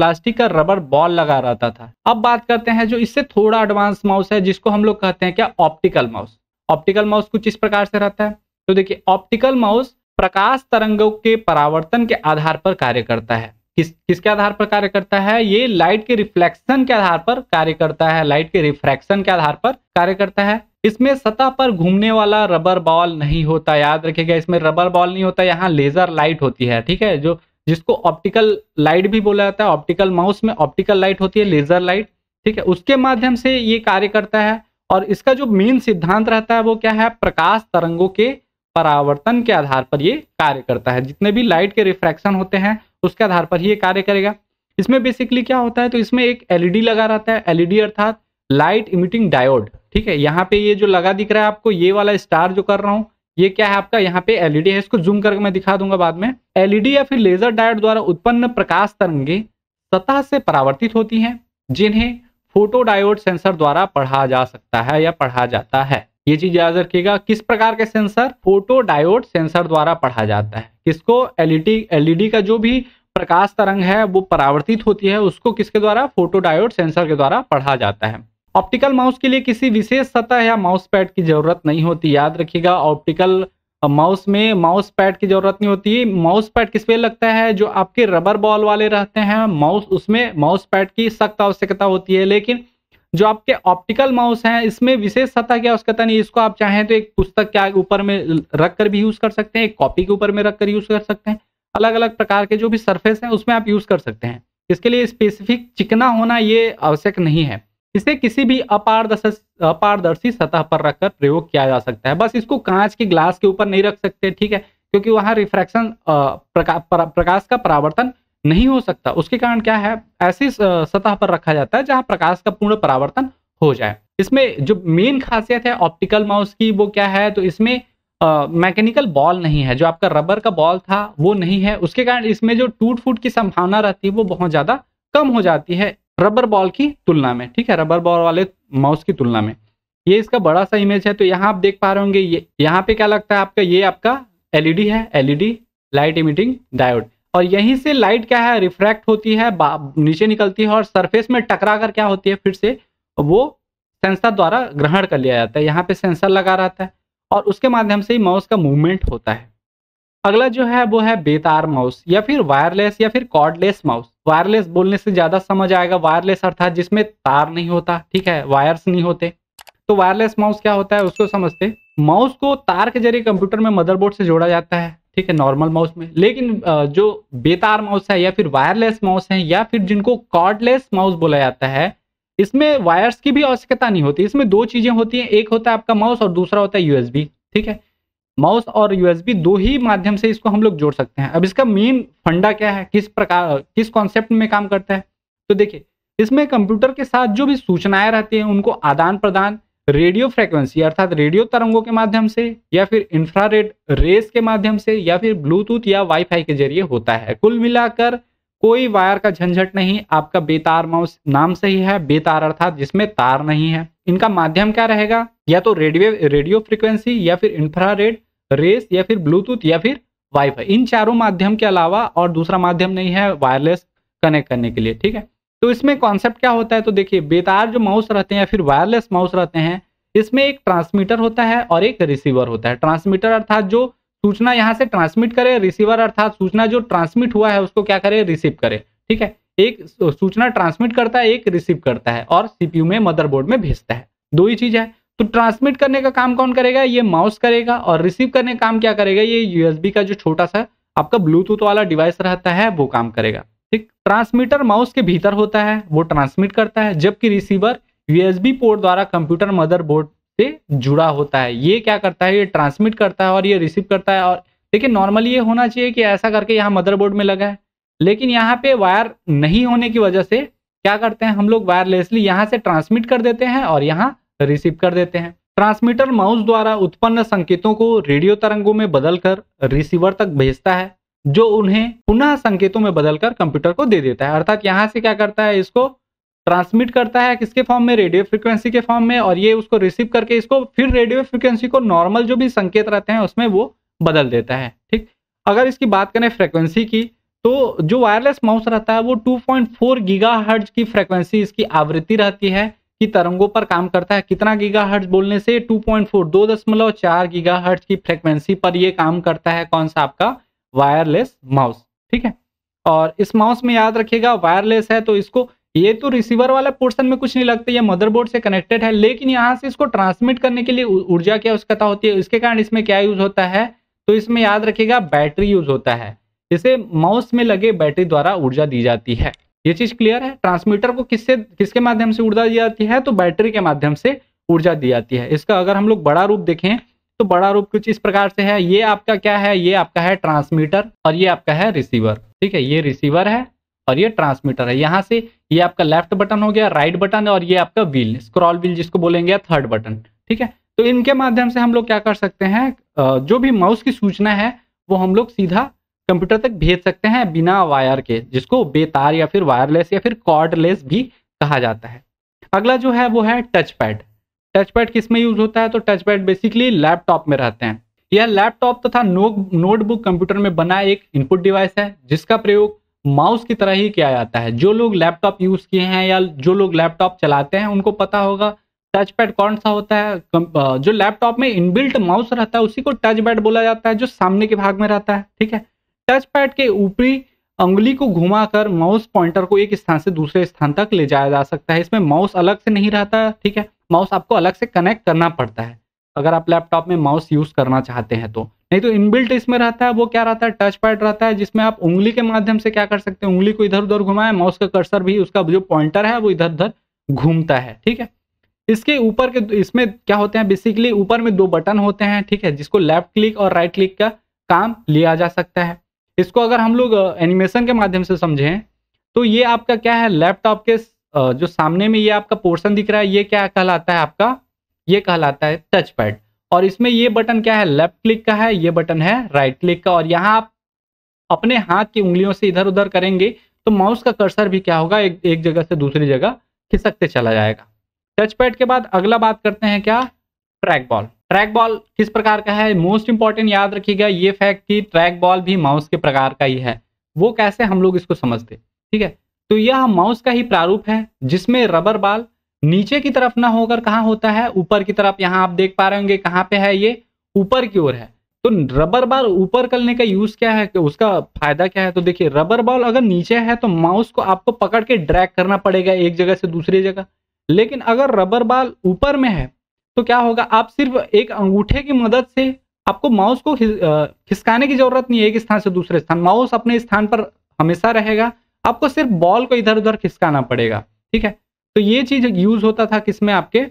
S1: प्लास्टिक का रबर बॉल लगा रहता था अब बात करते हैं जो इससे थोड़ा एडवांस माउस है जिसको हम लोग कहते हैं क्या ऑप्टिकल माउस ऑप्टिकल माउस कुछ इस प्रकार से रहता है तो देखिए ऑप्टिकल माउस प्रकाश तरंगों के परावर्तन के आधार पर कार्य करता है किस किसके आधार पर कार्य करता है ये लाइट के रिफ्लेक्शन के आधार पर कार्य करता है लाइट के रिफ्रैक्शन के आधार पर कार्य करता है इसमें सतह पर घूमने वाला रबर बॉल नहीं होता याद रखेगा इसमें रबर बॉल नहीं होता यहाँ लेजर लाइट होती है ठीक है जो जिसको ऑप्टिकल लाइट भी बोला जाता है ऑप्टिकल माउस में ऑप्टिकल लाइट होती है लेजर लाइट ठीक है उसके माध्यम से ये कार्य करता है और इसका जो मेन सिद्धांत रहता है वो क्या है प्रकाश तरंगों के परावर्तन के आधार पर ये कार्य करता है जितने भी लाइट के रिफ्रैक्शन होते हैं उसके आधार पर ही ये कार्य करेगा इसमें बेसिकली क्या होता है तो इसमें एक एलईडी लगा रहता है एलईडी अर्थात लाइट इमिटिंग डायोड ठीक है यहाँ पे ये जो लगा दिख रहा है आपको ये वाला स्टार जो कर रहा हूँ ये क्या है आपका यहाँ पे एलईडी e है इसको जूम करके मैं दिखा दूंगा बाद में एलईडी e या फिर लेजर डायोड द्वारा उत्पन्न प्रकाश तरंगे सतह से परावर्तित होती हैं जिन्हें फोटो डायोड सेंसर द्वारा पढ़ा जा सकता है या पढ़ा जाता है ये चीज याद रखिएगा किस प्रकार के सेंसर फोटो डायोड सेंसर द्वारा पढ़ा जाता है किसको एलईडी एलईडी e का जो भी प्रकाश तरंग है वो परावर्तित होती है उसको किसके द्वारा फोटो डायोड सेंसर के द्वारा पढ़ा जाता है ऑप्टिकल माउस के लिए किसी विशेष सतह या माउस पैड की जरूरत नहीं होती याद रखिएगा ऑप्टिकल माउस में माउस पैड की जरूरत नहीं होती माउस पैड किस पे लगता है जो आपके रबर बॉल वाले रहते हैं माउस उसमें माउस पैड की सख्त आवश्यकता होती है लेकिन जो आपके ऑप्टिकल माउस हैं इसमें विशेष सतह की आवश्यकता नहीं इसको आप चाहें तो एक पुस्तक के ऊपर में रख कर भी यूज कर सकते हैं एक कॉपी के ऊपर में रख कर यूज कर सकते हैं अलग अलग प्रकार के जो भी सरफेस हैं उसमें आप यूज कर सकते हैं इसके लिए स्पेसिफिक चिकना होना ये आवश्यक नहीं है इसे किसी भी अपारदर्शी अपारदर्शी सतह पर रखकर प्रयोग किया जा सकता है बस इसको कांच के ग्लास के ऊपर नहीं रख सकते ठीक है क्योंकि वहां रिफ्रैक्शन प्रका, प्रकाश का परावर्तन नहीं हो सकता उसके कारण क्या है ऐसी सतह पर रखा जाता है जहां प्रकाश का पूर्ण परावर्तन हो जाए इसमें जो मेन खासियत है ऑप्टिकल माउस की वो क्या है तो इसमें मैकेनिकल बॉल नहीं है जो आपका रबर का बॉल था वो नहीं है उसके कारण इसमें जो टूट फूट की संभावना रहती है वो बहुत ज़्यादा कम हो जाती है रबर बॉल की तुलना में ठीक है रबर बॉल वाले माउस की तुलना में ये इसका बड़ा सा इमेज है तो यहाँ आप देख पा रहे होंगे ये यहाँ पे क्या लगता है आपका ये आपका एलईडी e है एलईडी लाइट इमिटिंग डायोड और यहीं से लाइट क्या है रिफ्रैक्ट होती है नीचे निकलती है और सरफेस में टकरा कर क्या होती है फिर से वो सेंसर द्वारा ग्रहण कर लिया जाता है यहाँ पे सेंसर लगा रहता है और उसके माध्यम से ही माउस का मूवमेंट होता है अगला जो है वो है बेतार माउस या फिर वायरलेस या फिर कॉर्डलेस माउस वायरलेस बोलने से ज्यादा समझ आएगा वायरलेस अर्थात जिसमें तार नहीं होता ठीक है वायर्स नहीं होते तो वायरलेस माउस क्या होता है उसको समझते माउस को तार के जरिए कंप्यूटर में मदरबोर्ड से जोड़ा जाता है ठीक है नॉर्मल माउस में लेकिन जो बेतार माउस है या फिर वायरलेस माउस है या फिर जिनको कॉर्डलेस माउस बोला जाता है इसमें वायर्स की भी आवश्यकता नहीं होती इसमें दो चीजें होती हैं एक होता है आपका माउस और दूसरा होता है यूएसबी ठीक है माउस और यूएसबी दो ही माध्यम से इसको हम लोग जोड़ सकते हैं अब इसका मेन फंडा क्या है किस प्रकार किस कॉन्सेप्ट में काम करता है तो देखिए इसमें कंप्यूटर के साथ जो भी सूचनाएं रहती हैं उनको आदान प्रदान रेडियो फ्रेक्वेंसी अर्थात रेडियो तरंगों के माध्यम से या फिर इंफ्रारेड रेस के माध्यम से या फिर ब्लूटूथ या वाईफाई के जरिए होता है कुल मिलाकर कोई वायर का झंझट नहीं आपका बेतार माउस नाम सही है बेतार अर्थात जिसमें तार नहीं है इनका माध्यम क्या रहेगा या तो रेडियो रेडियो फ्रिक्वेंसी या फिर इंफ्रारेड रेस या फिर ब्लूटूथ या फिर वाईफाई इन चारों माध्यम के अलावा और दूसरा माध्यम नहीं है वायरलेस कनेक्ट करने के लिए ठीक है तो इसमें कॉन्सेप्ट क्या होता है तो देखिए बेतार जो माउस रहते हैं या फिर वायरलेस माउस रहते हैं इसमें एक ट्रांसमीटर होता है और एक रिसीवर होता है ट्रांसमीटर अर्थात जो सूचना यहाँ से ट्रांसमिट करे रिसीवर अर्थात सूचना जो ट्रांसमिट हुआ है उसको क्या करे रिसीव करे ठीक है एक सूचना ट्रांसमिट करता है एक रिसीव करता है और सीपीयू में मदरबोर्ड में भेजता है दो ही चीज है तो ट्रांसमिट करने का काम कौन करेगा ये माउस करेगा और रिसीव करने का काम क्या करेगा ये यूएसबी का जो छोटा सा आपका ब्लूटूथ वाला डिवाइस रहता है वो काम करेगा ठीक ट्रांसमीटर माउस के भीतर होता है वो ट्रांसमिट करता है जबकि रिसीवर यूएसबी पोर्ट द्वारा कंप्यूटर मदरबोर्ड से जुड़ा होता है ये क्या करता है ये ट्रांसमिट करता है और ये रिसीव करता है और देखिए नॉर्मली ये होना चाहिए कि ऐसा करके यहाँ मदरबोर्ड में लगा है लेकिन यहाँ पे वायर नहीं होने की वजह से क्या करते हैं हम लोग वायरलेसली यहाँ से ट्रांसमिट कर देते हैं और यहाँ रिसीव कर देते हैं ट्रांसमीटर माउस द्वारा उत्पन्न संकेतों को रेडियो तरंगों में बदलकर रिसीवर तक भेजता है जो उन्हें पुनः संकेतों में बदलकर कंप्यूटर को दे देता है अर्थात यहाँ से क्या करता है इसको ट्रांसमिट करता है किसके फॉर्म में रेडियो फ्रिक्वेंसी के फॉर्म में और ये उसको रिसीव करके इसको फिर रेडियो फ्रिक्वेंसी को नॉर्मल जो भी संकेत रहते हैं उसमें वो बदल देता है ठीक अगर इसकी बात करें फ्रिक्वेंसी की तो जो वायरलेस माउस रहता है वो गीगा हर्ज की फ्रिक्वेंसी इसकी आवृत्ति रहती है की तरंगों पर काम करता है कितना गीगाहर्ट्ज बोलने से 2.4 दो दशमलव चार गीगाहर्ट्ज की फ्रिक्वेंसी पर यह काम करता है कौन सा आपका वायरलेस माउस ठीक है और इस माउस में याद रखिएगा वायरलेस है तो इसको ये तो रिसीवर वाला पोर्शन में कुछ नहीं लगता ये मदरबोर्ड से कनेक्टेड है लेकिन यहाँ से इसको ट्रांसमिट करने के लिए ऊर्जा की आवश्यकता होती है इसके कारण इसमें क्या यूज होता है तो इसमें याद रखिएगा बैटरी यूज होता है इसे माउस में लगे बैटरी द्वारा ऊर्जा दी जाती है ये चीज क्लियर है ट्रांसमीटर को किससे किसके माध्यम से ऊर्जा दी जाती है तो बैटरी के माध्यम से ऊर्जा दी जाती है इसका अगर हम लोग बड़ा रूप देखें तो बड़ा रूप कुछ इस प्रकार से है ये आपका क्या है ये आपका है ट्रांसमीटर और ये आपका है रिसीवर ठीक है ये रिसीवर है और ये ट्रांसमीटर है यहाँ से ये आपका लेफ्ट बटन हो गया राइट बटन और ये आपका व्हील स्क्रॉल व्हील जिसको बोलेंगे थर्ड बटन ठीक है तो इनके माध्यम से हम लोग क्या कर सकते हैं जो भी माउस की सूचना है वो हम लोग सीधा कंप्यूटर तक भेज सकते हैं बिना वायर के जिसको बेतार या फिर वायरलेस या फिर कॉर्डलेस भी कहा जाता है अगला जो है वो है टच पैड टच पैड किस में यूज होता है तो टच पैड बेसिकली लैपटॉप में रहते हैं यह लैपटॉप तथा नो, नोटबुक कंप्यूटर में बना एक इनपुट डिवाइस है जिसका प्रयोग माउस की तरह ही किया जाता है जो लोग लैपटॉप यूज किए हैं या जो लोग लैपटॉप चलाते हैं उनको पता होगा टच पैड कौन सा होता है जो लैपटॉप में इनबिल्ट माउस रहता है उसी को टच पैड बोला जाता है जो सामने के भाग में रहता है ठीक है टच पैड के ऊपरी अंगुली को घुमाकर माउस पॉइंटर को एक स्थान से दूसरे स्थान तक ले जाया जा सकता है इसमें माउस अलग से नहीं रहता ठीक है माउस आपको अलग से कनेक्ट करना पड़ता है अगर आप लैपटॉप में माउस यूज करना चाहते हैं तो नहीं तो इनबिल्ट इसमें रहता है वो क्या रहता है टच पैड रहता है जिसमें आप उंगली के माध्यम से क्या कर सकते हैं उंगली को इधर उधर घुमाएं माउस का कर्सर भी उसका जो पॉइंटर है वो इधर उधर घूमता है ठीक है इसके ऊपर के इसमें क्या होते हैं बेसिकली ऊपर में दो बटन होते हैं ठीक है जिसको लेफ्ट क्लिक और राइट क्लिक का काम लिया जा सकता है इसको अगर हम लोग एनिमेशन के माध्यम से समझें तो ये आपका क्या है लैपटॉप के जो सामने में ये आपका पोर्शन दिख रहा है ये क्या कहलाता है आपका ये कहलाता है टच पैड और इसमें ये बटन क्या है लेफ्ट क्लिक का है ये बटन है राइट क्लिक का और यहाँ आप अपने हाथ की उंगलियों से इधर उधर करेंगे तो माउस का कर्सर भी क्या होगा एक एक जगह से दूसरी जगह खिसकते चला जाएगा टच पैड के बाद अगला बात करते हैं क्या ट्रैक बॉल ट्रैक बॉल किस प्रकार का है मोस्ट इंपॉर्टेंट याद रखिएगा ये फैक्ट कि ट्रैक बॉल भी माउस के प्रकार का ही है वो कैसे हम लोग इसको समझते ठीक है तो यह माउस का ही प्रारूप है जिसमें रबर बॉल नीचे की तरफ ना होकर कहाँ होता है ऊपर की तरफ यहाँ आप देख पा रहे होंगे कहाँ पे है ये ऊपर की ओर है तो रबर बॉल ऊपर करने का यूज क्या है तो उसका फायदा क्या है तो देखिए रबर बॉल अगर नीचे है तो माउस को आपको पकड़ के ड्रैग करना पड़ेगा एक जगह से दूसरी जगह लेकिन अगर रबर बॉल ऊपर में है तो क्या होगा आप सिर्फ एक अंगूठे की मदद से आपको माउस को खिसकाने की जरूरत नहीं है एक स्थान से दूसरे स्थान माउस अपने स्थान पर हमेशा रहेगा आपको सिर्फ बॉल को इधर उधर खिसकाना पड़ेगा ठीक है तो ये चीज यूज होता था किसमें आपके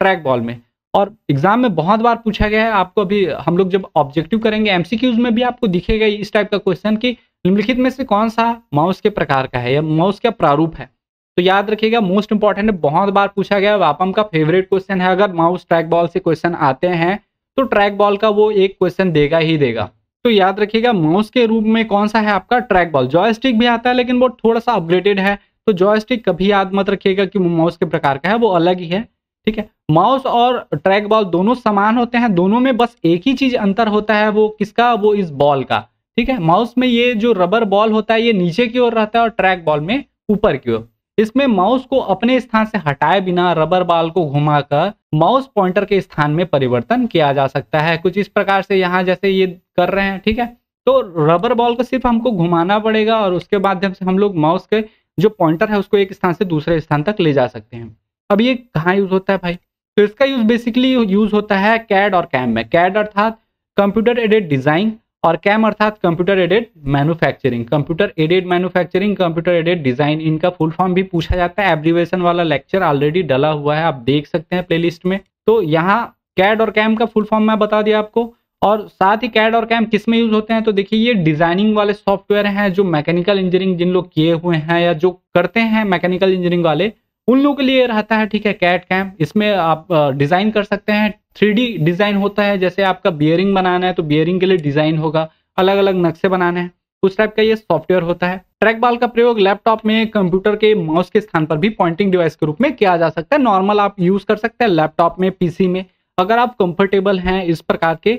S1: ट्रैक बॉल में और एग्जाम में बहुत बार पूछा गया है आपको अभी हम लोग जब ऑब्जेक्टिव करेंगे एमसीक्यूज में भी आपको दिखेगा इस टाइप का क्वेश्चन कि निम्नलिखित में से कौन सा माउस के प्रकार का है या माउस का प्रारूप है तो याद रखिएगा मोस्ट इंपॉर्टेंट बहुत बार पूछा गया वापम का फेवरेट क्वेश्चन है अगर माउस ट्रैक बॉल से क्वेश्चन आते हैं तो ट्रैक बॉल का वो एक क्वेश्चन देगा ही देगा तो याद रखिएगा माउस के रूप में कौन सा है आपका ट्रैक बॉल जॉयस्टिक भी आता है लेकिन वो थोड़ा सा अपग्रेडेड है तो जॉयस्टिक कभी याद मत रखिएगा कि माउस के प्रकार का है वो अलग ही है ठीक है माउस और ट्रैक बॉल दोनों समान होते हैं दोनों में बस एक ही चीज अंतर होता है वो किसका वो इस बॉल का ठीक है माउस में ये जो रबर बॉल होता है ये नीचे की ओर रहता है और ट्रैक बॉल में ऊपर की ओर इसमें माउस को अपने स्थान से हटाए बिना रबर बाल को घुमाकर माउस पॉइंटर के स्थान में परिवर्तन किया जा सकता है कुछ इस प्रकार से यहाँ जैसे ये कर रहे हैं ठीक है तो रबर बॉल को सिर्फ हमको घुमाना पड़ेगा और उसके माध्यम से हम लोग माउस के जो पॉइंटर है उसको एक स्थान से दूसरे स्थान तक ले जा सकते हैं अब ये कहाँ यूज होता है भाई तो इसका यूज बेसिकली यूज होता है कैड और कैम में कैड अर्थात कंप्यूटर एडेड डिजाइन और कैम अर्थात computer aided manufacturing computer aided manufacturing computer aided design इनका फुल फॉर्म भी पूछा जाता है एब्रीवेशन वाला लेक्चर ऑलरेडी डला हुआ है आप देख सकते हैं प्ले में तो यहाँ कैड और कैम का फुल फॉर्म मैं बता दिया आपको और साथ ही कैड और कैम किस में यूज होते हैं तो देखिए ये डिजाइनिंग वाले सॉफ्टवेयर हैं जो मैकेनिकल इंजीनियरिंग जिन लोग किए हुए हैं या जो करते हैं मैकेनिकल इंजीनियरिंग वाले उन लोगों के लिए रहता है ठीक है कैट कैम इसमें आप डिज़ाइन कर सकते हैं थ्री डिज़ाइन होता है जैसे आपका बियरिंग बनाना है तो बियरिंग के लिए डिज़ाइन होगा अलग अलग नक्शे बनाने हैं उस टाइप का ये सॉफ्टवेयर होता है ट्रैक बाल का प्रयोग लैपटॉप में कंप्यूटर के माउस के स्थान पर भी पॉइंटिंग डिवाइस के रूप में किया जा सकता है नॉर्मल आप यूज कर सकते हैं लैपटॉप में पीसी में अगर आप कंफर्टेबल हैं इस प्रकार के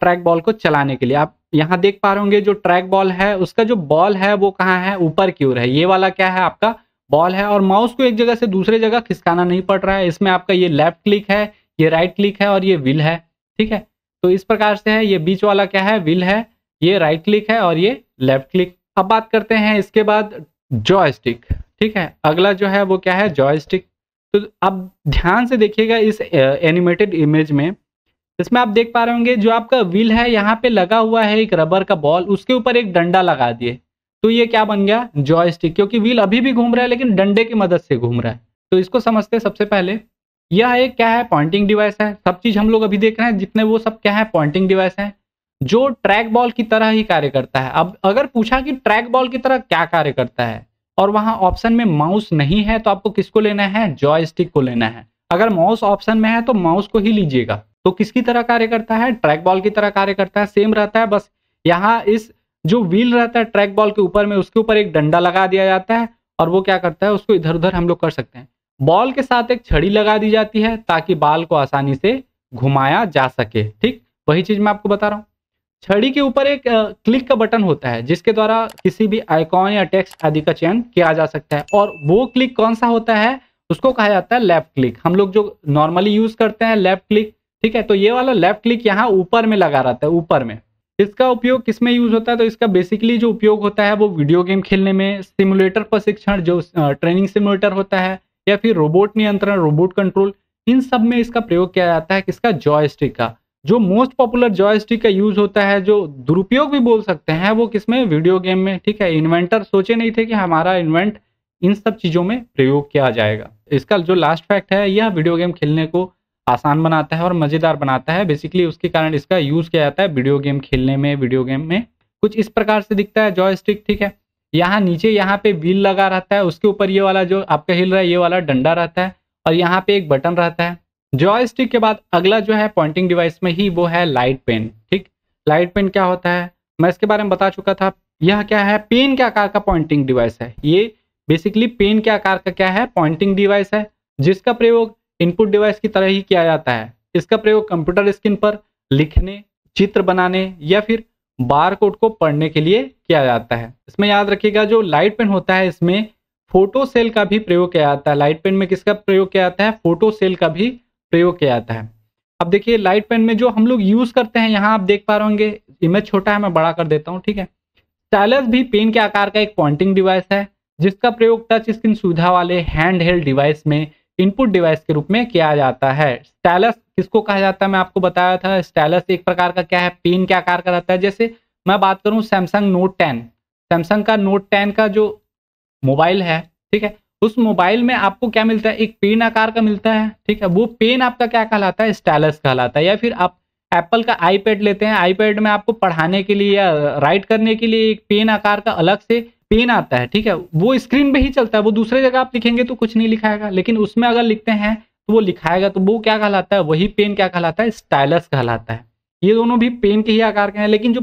S1: ट्रैक बॉल को चलाने के लिए आप यहाँ देख पा रहे होंगे जो ट्रैक बॉल है उसका जो बॉल है वो कहाँ है ऊपर की ओर है ये वाला क्या है आपका बॉल है और माउस को एक जगह से दूसरे जगह खिसकाना नहीं पड़ रहा है इसमें आपका ये लेफ्ट क्लिक है ये राइट क्लिक है और ये व्हील है ठीक है तो इस प्रकार से है ये बीच वाला क्या है व्हील है ये राइट क्लिक है और ये लेफ्ट क्लिक अब बात करते हैं इसके बाद जॉयस्टिक ठीक है अगला जो है वो क्या है जॉयस्टिक तो अब ध्यान से देखिएगा इस एनिमेटेड इमेज में इसमें आप देख पा रहे होंगे जो आपका व्हील है यहाँ पे लगा हुआ है एक रबर का बॉल उसके ऊपर एक डंडा लगा दिए तो ये क्या बन गया जॉयस्टिक क्योंकि व्हील अभी भी घूम रहा है लेकिन डंडे की मदद से घूम रहा है तो इसको समझते हैं सबसे पहले यह एक क्या है पॉइंटिंग डिवाइस है सब चीज हम लोग अभी देख रहे हैं जितने वो सब क्या है पॉइंटिंग डिवाइस है जो ट्रैक बॉल की तरह ही कार्य करता है अब अगर पूछा कि ट्रैक बॉल की तरह क्या कार्य करता है और वहां ऑप्शन में माउस नहीं है तो आपको किसको लेना है जॉयस्टिक को लेना है अगर माउस ऑप्शन में है तो माउस को ही लीजिएगा तो किसकी तरह कार्य करता है ट्रैक बॉल की तरह कार्य करता है सेम रहता है बस यहाँ इस जो व्हील रहता है ट्रैक बॉल के ऊपर में उसके ऊपर एक डंडा लगा दिया जाता है और वो क्या करता है उसको इधर उधर हम लोग कर सकते हैं बॉल के साथ एक छड़ी लगा दी जाती है ताकि बाल को आसानी से घुमाया जा सके ठीक वही चीज मैं आपको बता रहा हूँ छड़ी के ऊपर एक क्लिक का बटन होता है जिसके द्वारा किसी भी आइकॉन या टेक्स्ट आदि का चयन किया जा सकता है और वो क्लिक कौन सा होता है उसको कहा जाता है लेफ्ट क्लिक हम लोग जो नॉर्मली यूज करते हैं लेफ्ट क्लिक ठीक है तो ये वाला लेफ्ट क्लिक यहाँ ऊपर में लगा रहता है ऊपर में इसका उपयोग किसमें यूज होता है तो इसका बेसिकली जो उपयोग होता है वो वीडियो गेम खेलने में सिमुलेटर प्रशिक्षण जो ट्रेनिंग सिमुलेटर होता है या फिर रोबोट नियंत्रण रोबोट कंट्रोल इन सब में इसका प्रयोग किया जाता है किसका जॉयस्टिक का जो मोस्ट पॉपुलर जॉयस्टिक का यूज होता है जो दुरुपयोग भी बोल सकते हैं वो किसमें वीडियो गेम में ठीक है इन्वेंटर सोचे नहीं थे कि हमारा इन्वेंट इन सब चीजों में प्रयोग किया जाएगा इसका जो लास्ट फैक्ट है यह वीडियो गेम खेलने को आसान बनाता है और मज़ेदार बनाता है बेसिकली उसके कारण इसका यूज़ किया जाता है वीडियो गेम खेलने में वीडियो गेम में कुछ इस प्रकार से दिखता है जॉय स्टिक ठीक है यहाँ नीचे यहाँ पे व्हील लगा रहता है उसके ऊपर ये वाला जो आपका हिल रहा है ये वाला डंडा रहता है और यहाँ पे एक बटन रहता है जॉय स्टिक के बाद अगला जो है पॉइंटिंग डिवाइस में ही वो है लाइट पेन ठीक लाइट पेन क्या होता है मैं इसके बारे में बता चुका था यह क्या है पेन के आकार का पॉइंटिंग डिवाइस है ये बेसिकली पेन के आकार का क्या है पॉइंटिंग डिवाइस है जिसका प्रयोग इनपुट डिवाइस की तरह ही किया जाता है इसका प्रयोग कंप्यूटर स्क्रीन पर लिखने चित्र बनाने या फिर बार कोड को पढ़ने के लिए किया जाता है इसमें याद रखिएगा जो लाइट पेन होता है इसमें फोटो सेल का भी प्रयोग किया जाता है लाइट पेन में किसका प्रयोग किया जाता है फोटो सेल का भी प्रयोग किया जाता है अब देखिए लाइट पेन में जो हम लोग यूज करते हैं यहाँ आप देख पा रहे होंगे इमेज छोटा है मैं बड़ा कर देता हूँ ठीक है स्टाइलस भी पेन के आकार का एक पॉइंटिंग डिवाइस है जिसका प्रयोग टच स्क्रीन सुविधा वाले हैंड हेल्ड डिवाइस में इनपुट डिवाइस के रूप में किया जाता है स्टाइलस किसको कहा जाता है मैं आपको बताया था स्टाइलस एक प्रकार का क्या है पिन के आकार का रहता है जैसे मैं बात करूं सैमसंग नोट टेन सैमसंग का नोट टेन का जो मोबाइल है ठीक है उस मोबाइल में आपको क्या मिलता है एक पेन आकार का मिलता है ठीक है वो पेन आपका क्या कहलाता है स्टाइलस कहलाता है या फिर आप एप्पल का आईपैड लेते हैं आईपैड में आपको पढ़ाने के लिए या राइट करने के लिए एक पेन आकार का अलग से पेन आता है ठीक है वो स्क्रीन पे ही चलता है वो दूसरे जगह आप लिखेंगे तो कुछ नहीं लिखाएगा लेकिन उसमें अगर लिखते हैं तो वो लिखाएगा तो वो क्या कहलाता है वही पेन क्या कहलाता है स्टाइलस कहलाता है ये दोनों भी पेन के ही आकार के हैं लेकिन जो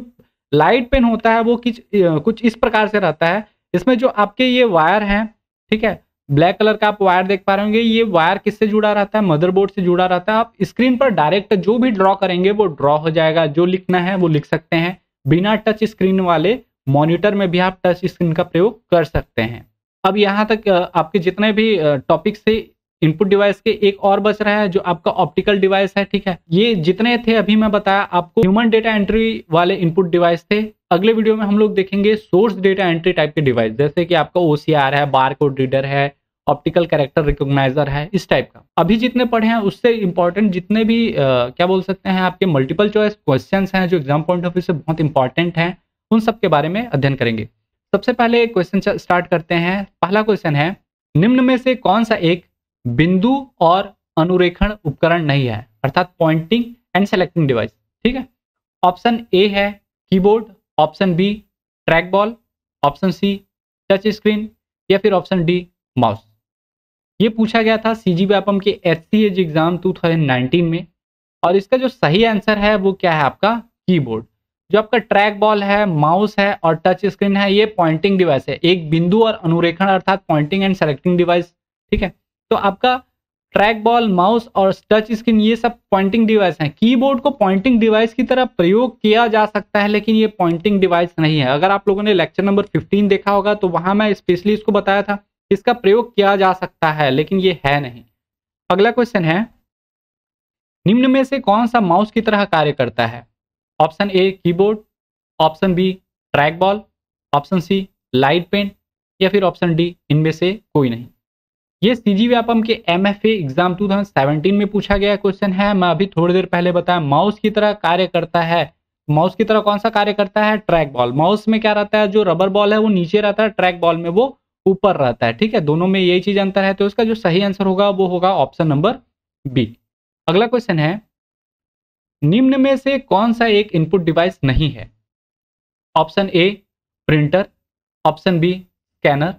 S1: लाइट पेन होता है वो कुछ कुछ इस प्रकार से रहता है इसमें जो आपके ये वायर हैं ठीक है ब्लैक कलर का आप वायर देख पा रहे होंगे ये वायर किससे जुड़ा रहता है मदरबोर्ड से जुड़ा रहता है आप स्क्रीन पर डायरेक्ट जो भी ड्रॉ करेंगे वो ड्रॉ हो जाएगा जो लिखना है वो लिख सकते हैं बिना टच स्क्रीन वाले मॉनिटर में भी आप टच स्क्रीन का प्रयोग कर सकते हैं अब यहाँ तक आपके जितने भी टॉपिक से इनपुट डिवाइस के एक और बच रहा है जो आपका ऑप्टिकल डिवाइस है ठीक है ये जितने थे अभी मैं बताया आपको ह्यूमन डेटा एंट्री वाले इनपुट डिवाइस थे अगले वीडियो में हम लोग देखेंगे सोर्स डेटा एंट्री टाइप के डिवाइस जैसे कि आपका ओ है बार कोड रीडर है ऑप्टिकल कैरेक्टर रिकोगनाइजर है इस टाइप का अभी जितने पढ़े हैं उससे इंपॉर्टेंट जितने भी आ, क्या बोल सकते हैं आपके मल्टीपल चॉइस क्वेश्चन हैं जो एग्जाम पॉइंट ऑफ व्यू से बहुत इंपॉर्टेंट हैं उन सब के बारे में अध्ययन करेंगे सबसे पहले क्वेश्चन स्टार्ट करते हैं पहला क्वेश्चन है निम्न में से कौन सा एक बिंदु और अनुरेखण उपकरण नहीं है अर्थात पॉइंटिंग एंड सेलेक्टिंग डिवाइस ठीक है ऑप्शन ए है keyboard option B track ball option C touch screen या फिर ऑप्शन डी माउस ये पूछा गया था सी जी व्यापम के एस सी एज एग्जाम टू थाउजेंड नाइनटीन में और इसका जो सही आंसर है वो क्या है आपका कीबोर्ड जो आपका ट्रैक बॉल है माउस है और टच स्क्रीन है ये पॉइंटिंग डिवाइस है एक बिंदु और अनुरेखण अर्थात पॉइंटिंग एंड सेलेक्टिंग डिवाइस ठीक है तो आपका ट्रैक बॉल माउस और टच स्क्रीन ये सब पॉइंटिंग डिवाइस हैं कीबोर्ड को पॉइंटिंग डिवाइस की तरह प्रयोग किया जा सकता है लेकिन ये पॉइंटिंग डिवाइस नहीं है अगर आप लोगों ने लेक्चर नंबर 15 देखा होगा तो वहां मैं स्पेशली इसको बताया था इसका प्रयोग किया जा सकता है लेकिन ये है नहीं अगला क्वेश्चन है निम्न में से कौन सा माउस की तरह कार्य करता है option A keyboard option B track ball option C light pen या फिर ऑप्शन डी इनमें से कोई नहीं ये सीजी व्यापम के एम एफ एग्जाम 2017 में पूछा गया क्वेश्चन है मैं अभी थोड़ी देर पहले बताया माउस की तरह कार्य करता है माउस की तरह कौन सा कार्य करता है ट्रैक बॉल माउस में क्या रहता है जो रबर बॉल है वो नीचे रहता है ट्रैक बॉल में वो ऊपर रहता है ठीक है दोनों में यही चीज अंतर है तो इसका जो सही आंसर होगा वो होगा ऑप्शन नंबर बी अगला क्वेश्चन है निम्न में से कौन सा एक इनपुट डिवाइस नहीं है option A printer option B scanner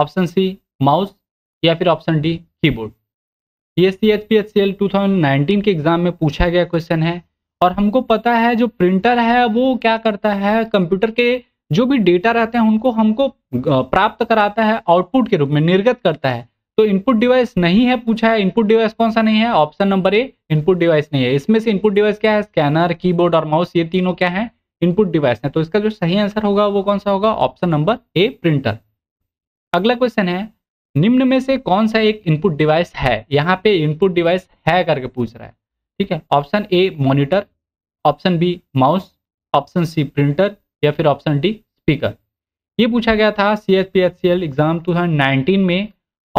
S1: option C mouse या फिर ऑप्शन डी कीबोर्ड ये C H P H C L two के एग्जाम में पूछा गया क्वेश्चन है और हमको पता है जो प्रिंटर है वो क्या करता है कंप्यूटर के जो भी डेटा रहते हैं उनको हमको प्राप्त कराता है आउटपुट के रूप में निर्गत करता है तो इनपुट डिवाइस नहीं है पूछा है इनपुट डिवाइस कौन सा नहीं है option number A input device नहीं है इसमें से इनपुट डिवाइस क्या है स्कैनर कीबोर्ड और माउस ये तीनों क्या है इनपुट डिवाइस है तो इसका जो सही आंसर होगा वो कौन सा होगा ऑप्शन नंबर ए प्रिंटर अगला क्वेश्चन है निम्न में से कौन सा एक इनपुट डिवाइस है यहाँ पे इनपुट डिवाइस है करके पूछ रहा है ठीक है option A monitor option B mouse option C printer या फिर ऑप्शन डी स्पीकर ये पूछा गया था C S P H C L exam two thousand nineteen में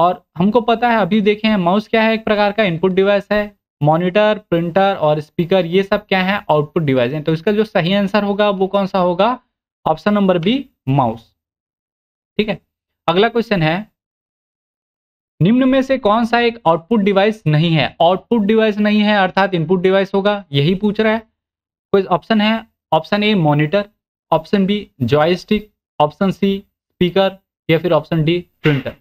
S1: और हमको पता है अभी देखें माउस क्या है एक प्रकार का इनपुट डिवाइस है मॉनिटर प्रिंटर और स्पीकर ये सब क्या है आउटपुट डिवाइस हैं तो इसका जो सही आंसर होगा वो कौन सा होगा ऑप्शन नंबर बी माउस ठीक है अगला क्वेश्चन है निम्न में से कौन सा एक आउटपुट डिवाइस नहीं है आउटपुट डिवाइस नहीं है अर्थात इनपुट डिवाइस होगा यही पूछ रहा है कोई ऑप्शन है option A monitor option B joystick option C speaker या फिर ऑप्शन डी प्रिंटर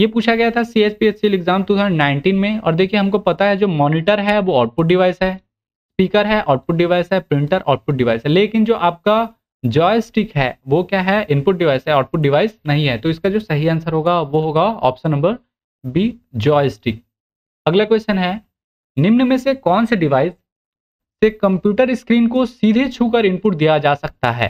S1: ये पूछा गया था C S P H C exam nineteen में और देखिए हमको पता है जो मॉनिटर है वो आउटपुट डिवाइस है स्पीकर है आउटपुट डिवाइस है प्रिंटर आउटपुट डिवाइस है लेकिन जो आपका जॉयस्टिक है वो क्या है इनपुट डिवाइस है आउटपुट डिवाइस नहीं है तो इसका जो सही आंसर होगा वो होगा ऑप्शन नंबर बी जॉयस्टिक अगला क्वेश्चन है निम्न में से कौन से डिवाइस से कंप्यूटर स्क्रीन को सीधे छूकर इनपुट दिया जा सकता है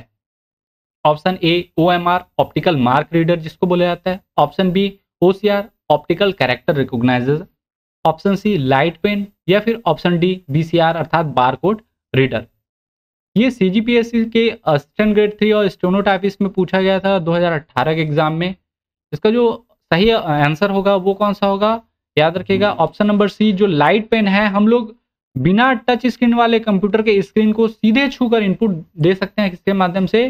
S1: option A O M R optical mark reader जिसको बोला जाता है option B O C R optical character recognizer option C light pen या फिर option D B C R अर्थात बारकोड रीडर ये C G P S C के असिस्टेंट ग्रेड थ्री और स्टोनोटाइपिस में पूछा गया था 2018 के एग्जाम में इसका जो सही आंसर होगा वो कौन सा होगा याद रखिएगा ऑप्शन नंबर सी जो लाइट पेन है हम लोग बिना टच स्क्रीन वाले कंप्यूटर के स्क्रीन को सीधे छूकर इनपुट दे सकते हैं किसके माध्यम से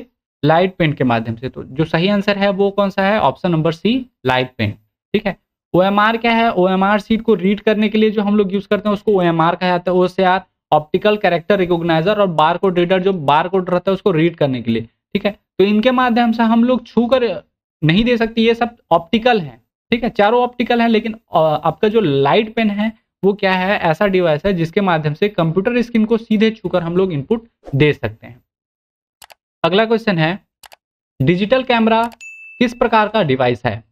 S1: लाइट पेंट के माध्यम से तो जो सही आंसर है वो कौन सा है option number C light pen ठीक है ओ क्या है ओ सीट को रीड करने के लिए जो हम लोग यूज करते हैं उसको ओ एम आर कहा जाता है ओ से आर ऑप्टिकल कैरेक्टर रिकोगनाइजर और बार कोड रीडर जो बार कोड रहता है उसको रीड करने के लिए ठीक है तो इनके माध्यम से हम लोग छू कर नहीं दे सकते ये सब ऑप्टिकल है ठीक है चारों ऑप्टिकल है लेकिन आपका जो लाइट पेन है वो क्या है ऐसा डिवाइस है जिसके माध्यम से कंप्यूटर स्क्रीन को सीधे छूकर हम लोग इनपुट दे सकते हैं अगला क्वेश्चन है डिजिटल कैमरा किस प्रकार का डिवाइस है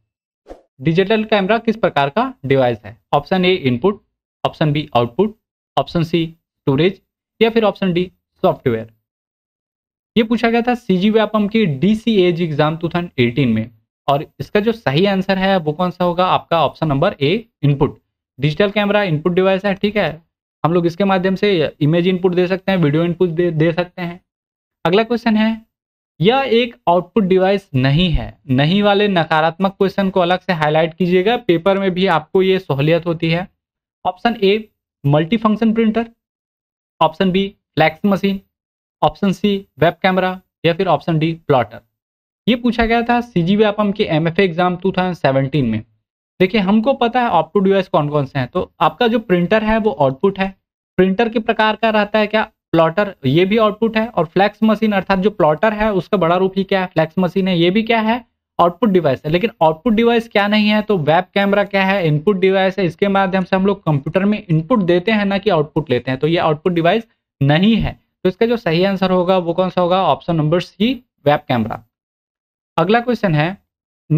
S1: डिजिटल कैमरा किस प्रकार का डिवाइस है option A input option B output option C storage या फिर ऑप्शन डी सॉफ्टवेयर ये पूछा गया था सी जी व्यापम के डी सी एज एग्जाम 2018 में और इसका जो सही आंसर है वो कौन सा होगा आपका option number A input digital camera input device है ठीक है हम लोग इसके माध्यम से इमेज इनपुट दे सकते हैं वीडियो इनपुट दे, दे सकते हैं अगला क्वेश्चन है यह एक आउटपुट डिवाइस नहीं है नहीं वाले नकारात्मक क्वेश्चन को अलग से हाईलाइट कीजिएगा पेपर में भी आपको ये सहूलियत होती है option A multi function printer option B flex machine option C web camera या फिर ऑप्शन डी प्लॉटर ये पूछा गया था सी जी व्यापम के एम एग्जाम 2017 में देखिए हमको पता है आउटपुट डिवाइस कौन कौन से हैं तो आपका जो प्रिंटर है वो आउटपुट है प्रिंटर के प्रकार का रहता है क्या प्लॉटर ये भी आउटपुट है और फ्लैक्स मशीन अर्थात जो प्लॉटर है उसका बड़ा रूप ही क्या है फ्लैक्स मशीन है ये भी क्या है आउटपुट डिवाइस है लेकिन आउटपुट डिवाइस क्या नहीं है तो वेब कैमरा क्या है इनपुट डिवाइस है इसके माध्यम से हम लोग कंप्यूटर में इनपुट देते हैं ना कि आउटपुट लेते हैं तो ये आउटपुट डिवाइस नहीं है तो इसका जो सही आंसर होगा वो कौन सा होगा option number C web camera अगला क्वेश्चन है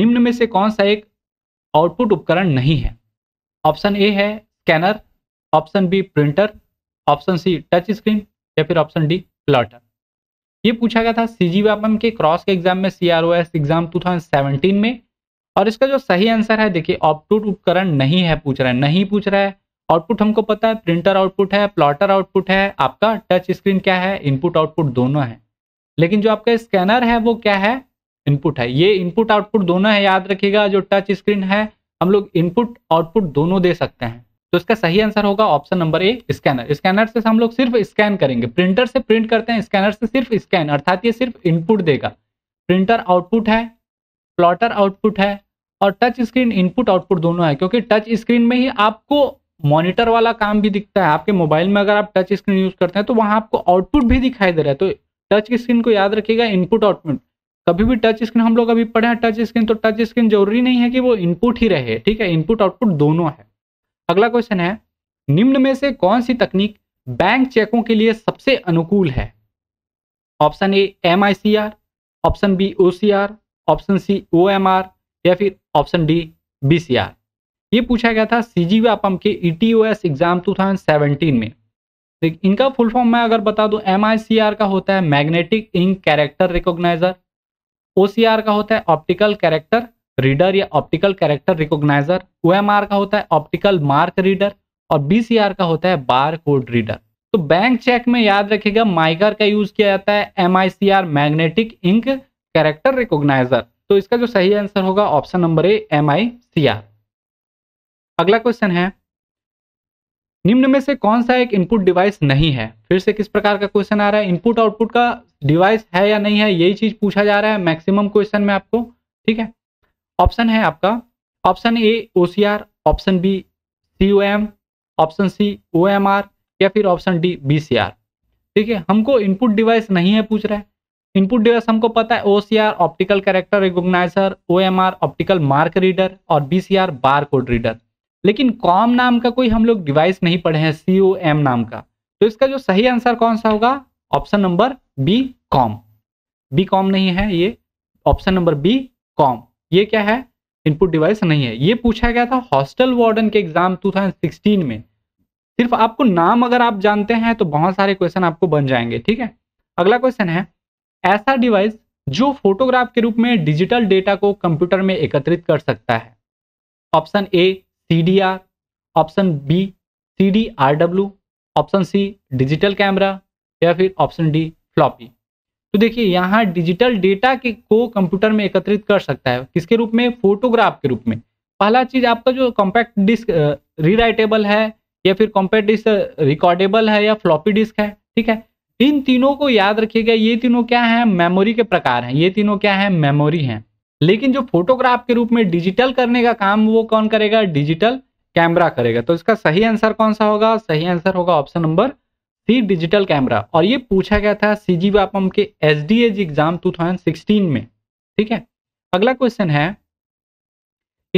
S1: निम्न में से कौन सा एक आउटपुट उपकरण नहीं है ऑप्शन ए है scanner option B printer option C touch screen या फिर ऑप्शन डी प्लॉटर ये पूछा गया था सी जी के क्रॉस के एग्जाम में C R O S exam 2017 में और इसका जो सही आंसर है देखिए आउटपुट उपकरण नहीं है पूछ रहा है नहीं पूछ रहा है आउटपुट हमको पता है प्रिंटर आउटपुट है प्लॉटर आउटपुट है आपका टच स्क्रीन क्या है इनपुट आउटपुट दोनों है लेकिन जो आपका स्कैनर है वो क्या है इनपुट है ये इनपुट आउटपुट दोनों है याद रखिएगा जो टच स्क्रीन है हम लोग इनपुट आउटपुट दोनों दे सकते हैं तो इसका सही आंसर होगा option number A scanner scanner से हम लोग सिर्फ स्कैन करेंगे प्रिंटर से प्रिंट करते हैं स्कैनर से सिर्फ स्कैन अर्थात ये सिर्फ इनपुट देगा प्रिंटर आउटपुट है प्लॉटर आउटपुट है और टच स्क्रीन इनपुट आउटपुट दोनों है क्योंकि टच स्क्रीन में ही आपको मॉनिटर वाला काम भी दिखता है आपके मोबाइल में अगर आप टच स्क्रीन यूज करते हैं तो वहां आपको आउटपुट भी दिखाई दे रहा है तो टच स्क्रीन को याद रखिएगा इनपुट आउटपुट कभी भी टच स्क्रीन हम लोग अभी पढ़े हैं टच स्क्रीन तो टच स्क्रीन जरूरी नहीं है कि वो इनपुट ही रहे ठीक है इनपुट आउटपुट दोनों है अगला क्वेश्चन है निम्न में से कौन सी तकनीक बैंक चेकों के लिए सबसे अनुकूल है option A M option B O option C O या फिर ऑप्शन डी बी ये पूछा गया था सी जी के E exam two thousand seventeen में इनका फुल फॉर्म मैं अगर बता दूं एम का होता है magnetic ink character recognizer OCR का होता है ऑप्टिकल कैरेक्टर रीडर या ऑप्टिकल कैरेक्टर रिकोगनाइजर ओएमआर का होता है ऑप्टिकल मार्क रीडर और बीसीआर का होता है बार कोड रीडर तो बैंक चेक में याद रखिएगा माइकर का यूज किया जाता है M magnetic ink character recognizer तो इसका जो सही आंसर होगा ऑप्शन नंबर ए एम अगला क्वेश्चन है निम्न में से कौन सा एक इनपुट डिवाइस नहीं है फिर से किस प्रकार का क्वेश्चन आ रहा है इनपुट आउटपुट का डिवाइस है या नहीं है यही चीज पूछा जा रहा है मैक्सिमम क्वेश्चन में आपको ठीक है ऑप्शन है आपका option A O option B C O M option C O M R या फिर option D B C R ठीक है हमको इनपुट डिवाइस नहीं है पूछ रहा है इनपुट डिवाइस हमको पता है O C R optical character recognizer O M R optical mark reader और B C R bar code reader लेकिन कॉम नाम का कोई हम लोग डिवाइस नहीं पढ़े हैं सी ओ एम नाम का तो इसका जो सही आंसर कौन सा होगा option number B COM B COM नहीं है ये ऑप्शन नंबर बी कॉम ये क्या है इनपुट डिवाइस नहीं है ये पूछा गया था हॉस्टल वार्डन के एग्जाम 2016 में सिर्फ आपको नाम अगर आप जानते हैं तो बहुत सारे क्वेश्चन आपको बन जाएंगे ठीक है अगला क्वेश्चन है ऐसा डिवाइस जो फोटोग्राफ के रूप में डिजिटल डेटा को कंप्यूटर में एकत्रित कर सकता है option A C option B C option C digital camera या फिर ऑप्शन डी फ्लॉपी तो देखिए यहाँ डिजिटल डेटा के को कंप्यूटर में एकत्रित कर सकता है किसके रूप में फोटोग्राफ के रूप में पहला चीज आपका जो कॉम्पैक्ट डिस्क रीराइटेबल है या फिर कॉम्पैक्ट डिस्क रिकॉर्डेबल है या फ्लॉपी डिस्क है ठीक है इन तीनों को याद रखिएगा ये तीनों क्या है मेमोरी के प्रकार हैं ये तीनों क्या है मेमोरी हैं लेकिन जो फोटोग्राफ के रूप में डिजिटल करने का काम वो कौन करेगा डिजिटल कैमरा करेगा तो इसका सही आंसर कौन सा होगा सही आंसर होगा option number C digital camera और ये पूछा गया था सी जी व्यापम के एस डी एज एग्जाम 2016 में ठीक है अगला क्वेश्चन है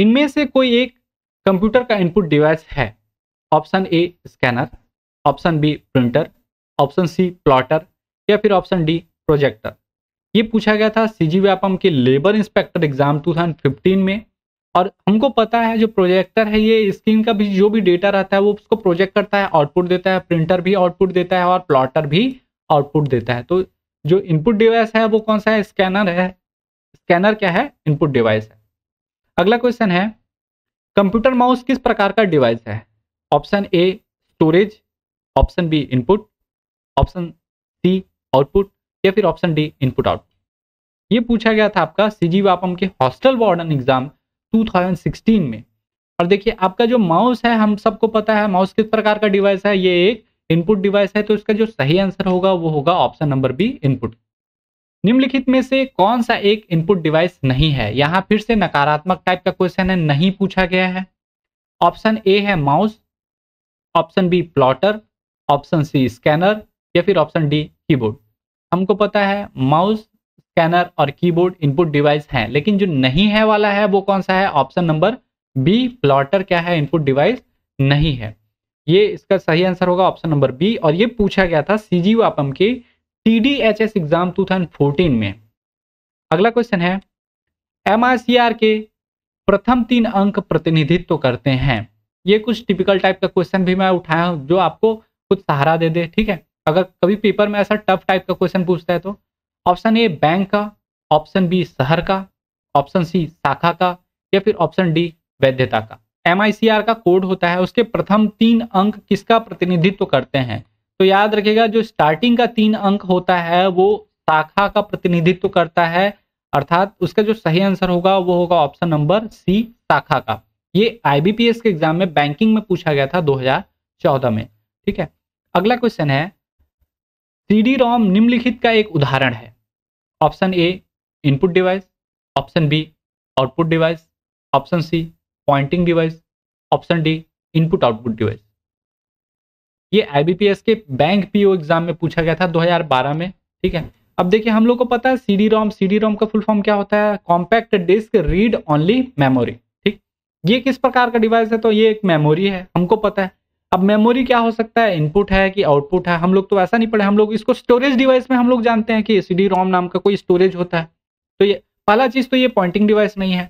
S1: इनमें से कोई एक कंप्यूटर का इनपुट डिवाइस है option A scanner option B printer option C plotter या फिर ऑप्शन डी प्रोजेक्टर ये पूछा गया था सी जी व्यापम के लेबर इंस्पेक्टर एग्जाम 2015 में और हमको पता है जो प्रोजेक्टर है ये स्क्रीन का भी जो भी डेटा रहता है वो उसको प्रोजेक्ट करता है आउटपुट देता है प्रिंटर भी आउटपुट देता है और प्लॉटर भी आउटपुट देता है तो जो इनपुट डिवाइस है वो कौन सा है स्कैनर है स्कैनर क्या है इनपुट डिवाइस है अगला क्वेश्चन है कंप्यूटर माउस किस प्रकार का डिवाइस है option A storage option B input option C output या फिर ऑप्शन डी इनपुट आउटपुट ये पूछा गया था आपका सी जी वापम के हॉस्टल वार्डन एग्जाम 2016 में और देखिए आपका जो माउस है हम सबको पता है माउस किस प्रकार का डिवाइस है ये एक इनपुट डिवाइस है तो इसका जो सही आंसर होगा वो होगा ऑप्शन नंबर बी इनपुट निम्नलिखित में से कौन सा एक इनपुट डिवाइस नहीं है यहाँ फिर से नकारात्मक टाइप का क्वेश्चन है नहीं पूछा गया है ऑप्शन ए है mouse option B plotter option C scanner या फिर ऑप्शन डी कीबोर्ड हमको पता है माउस स्कैनर और कीबोर्ड इनपुट डिवाइस हैं लेकिन जो नहीं है वाला है वो कौन सा है ऑप्शन नंबर बी प्लॉटर क्या है इनपुट डिवाइस नहीं है ये इसका सही आंसर होगा ऑप्शन नंबर बी और ये पूछा गया था सी जी वापम के T D H S exam two thousand fourteen में अगला क्वेश्चन है एम आर सी आर के प्रथम तीन अंक प्रतिनिधित्व करते हैं ये कुछ टिपिकल टाइप का क्वेश्चन भी मैं उठाया हूँ जो आपको कुछ सहारा दे दे ठीक है अगर कभी पेपर में ऐसा टफ टाइप का क्वेश्चन पूछता है तो ऑप्शन ए बैंक का ऑप्शन बी शहर का ऑप्शन सी शाखा का या फिर ऑप्शन डी वैधता का एम का कोड होता है उसके प्रथम तीन अंक किसका प्रतिनिधित्व करते हैं तो याद रखिएगा जो स्टार्टिंग का तीन अंक होता है वो शाखा का प्रतिनिधित्व करता है अर्थात उसका जो सही आंसर होगा वो होगा ऑप्शन नंबर सी शाखा का ये आईबीपीएस के एग्जाम में बैंकिंग में पूछा गया था 2014 में ठीक है अगला क्वेश्चन है सीडी रॉम निम्नलिखित का एक उदाहरण है option A input device option B output device option C pointing device option D input output device ये आईबीपीएस के बैंक पीओ एग्जाम में पूछा गया था 2012 में ठीक है अब देखिए हम लोग को पता है सीडी रोम सीडी रोम का फुल फॉर्म क्या होता है compact disc read only memory ठीक ये किस प्रकार का डिवाइस है तो ये एक मेमोरी है हमको पता है अब मेमोरी क्या हो सकता है इनपुट है कि आउटपुट है हम लोग तो ऐसा नहीं पढ़े हम लोग इसको स्टोरेज डिवाइस में हम लोग जानते हैं कि सी रोम नाम का कोई स्टोरेज होता है तो ये पहला चीज तो ये पॉइंटिंग डिवाइस नहीं है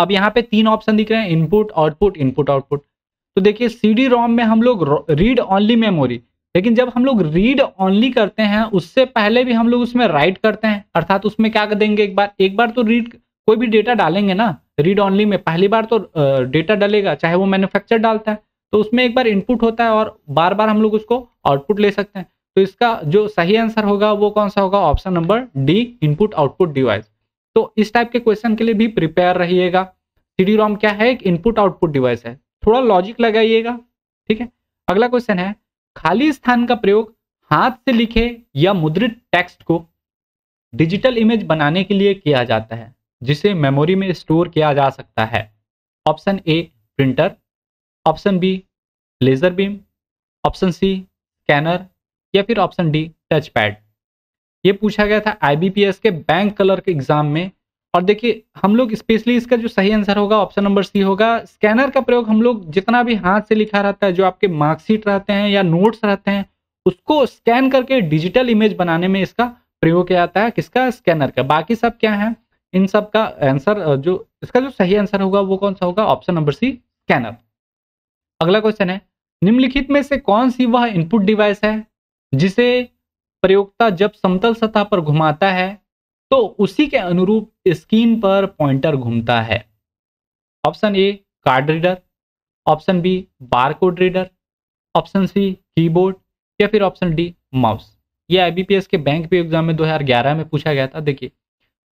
S1: अब यहाँ पे तीन ऑप्शन दिख रहे हैं इनपुट आउटपुट इनपुट आउटपुट तो देखिए सी रोम में हम लोग रीड ऑनली मेमोरी लेकिन जब हम लोग रीड ऑनली करते हैं उससे पहले भी हम लोग उसमें राइट करते हैं अर्थात उसमें क्या कर देंगे एक बार एक बार तो रीड कोई भी डेटा डालेंगे ना रीड ऑनली में पहली बार तो डेटा डलेगा चाहे वो मैन्युफैक्चर डालता है तो उसमें एक बार इनपुट होता है और बार बार हम लोग उसको आउटपुट ले सकते हैं तो इसका जो सही आंसर होगा वो कौन सा होगा option number D input output device तो इस टाइप के क्वेश्चन के लिए भी प्रिपेयर रहिएगा डी रोम क्या है एक इनपुट आउटपुट डिवाइस है थोड़ा लॉजिक लगाइएगा ठीक है अगला क्वेश्चन है खाली स्थान का प्रयोग हाथ से लिखे या मुद्रित टेक्स्ट को डिजिटल इमेज बनाने के लिए किया जाता है जिसे मेमोरी में स्टोर किया जा सकता है option A printer option B laser beam option C scanner या फिर ऑप्शन डी टच पैड ये पूछा गया था आईबीपीएस के बैंक कलर के एग्जाम में और देखिए हम लोग स्पेशली इसका जो सही आंसर होगा ऑप्शन नंबर सी होगा स्कैनर का प्रयोग हम लोग जितना भी हाथ से लिखा रहता है जो आपके मार्कशीट रहते हैं या नोट्स रहते हैं उसको स्कैन करके डिजिटल इमेज बनाने में इसका प्रयोग किया जाता है किसका स्कैनर का बाकी सब क्या है इन सब का आंसर जो इसका जो सही आंसर होगा वो कौन सा होगा ऑप्शन नंबर सी स्कैनर अगला क्वेश्चन है निम्नलिखित में से कौन सी वह इनपुट डिवाइस है जिसे प्रयोगता जब समतल सतह पर घुमाता है तो उसी के अनुरूप स्क्रीन पर पॉइंटर घूमता है option A card reader option B bar code reader option C keyboard या फिर ऑप्शन डी माउस यह आईबीपीएस के बैंक पे एग्जाम में 2011 में पूछा गया था देखिए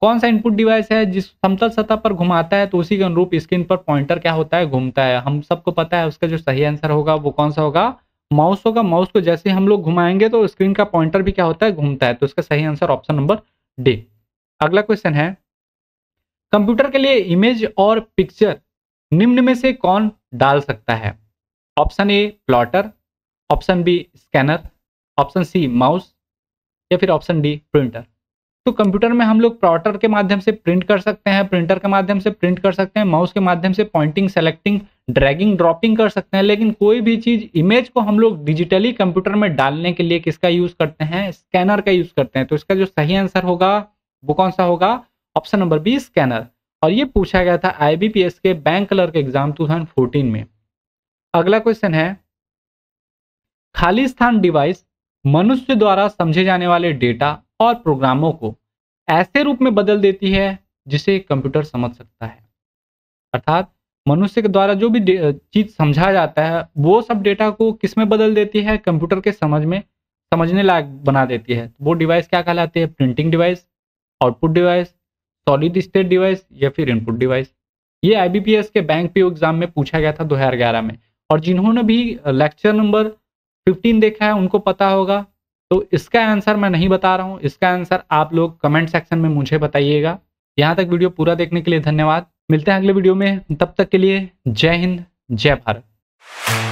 S1: कौन सा इनपुट डिवाइस है जिस समतल सतह पर घुमाता है तो उसी के अनुरूप स्क्रीन पर पॉइंटर क्या होता है घूमता है हम सबको पता है उसका जो सही आंसर होगा वो कौन सा होगा माउस होगा माउस को जैसे हम लोग घुमाएंगे तो स्क्रीन का पॉइंटर भी क्या होता है घूमता है तो उसका सही आंसर ऑप्शन नंबर डी अगला क्वेश्चन है कंप्यूटर के लिए इमेज और पिक्चर निम्न में से कौन डाल सकता है option A plotter option B scanner option C mouse या फिर ऑप्शन डी प्रिंटर तो कंप्यूटर में हम लोग प्लॉटर के माध्यम से प्रिंट कर सकते हैं प्रिंटर के माध्यम से प्रिंट कर सकते हैं माउस के माध्यम से पॉइंटिंग सेलेक्टिंग ड्रैगिंग ड्रॉपिंग कर सकते हैं लेकिन कोई भी चीज इमेज को हम लोग डिजिटली कंप्यूटर में डालने के लिए किसका यूज करते हैं स्कैनर का यूज करते हैं तो इसका जो सही आंसर होगा वो कौन सा होगा ऑप्शन नंबर बी स्कैनर और ये पूछा गया था आई के बैंक कलर के एग्जाम टू में अगला क्वेश्चन है खाली स्थान डिवाइस मनुष्य द्वारा समझे जाने वाले डेटा और प्रोग्रामों को ऐसे रूप में बदल देती है जिसे कंप्यूटर समझ सकता है अर्थात मनुष्य के द्वारा जो भी चीज समझा जाता है वो सब डेटा को किस में बदल देती है कंप्यूटर के समझ में समझने लायक बना देती है तो वो डिवाइस क्या कहलाते हैं printing device output device solid state device या फिर इनपुट डिवाइस ये आई के बैंक पी एग्जाम में पूछा गया था दो में और जिन्होंने भी लेक्चर नंबर 15 देखा है उनको पता होगा तो इसका आंसर मैं नहीं बता रहा हूँ इसका आंसर आप लोग कमेंट सेक्शन में मुझे बताइएगा यहाँ तक वीडियो पूरा देखने के लिए धन्यवाद मिलते हैं अगले वीडियो में तब तक के लिए जय हिंद जय भारत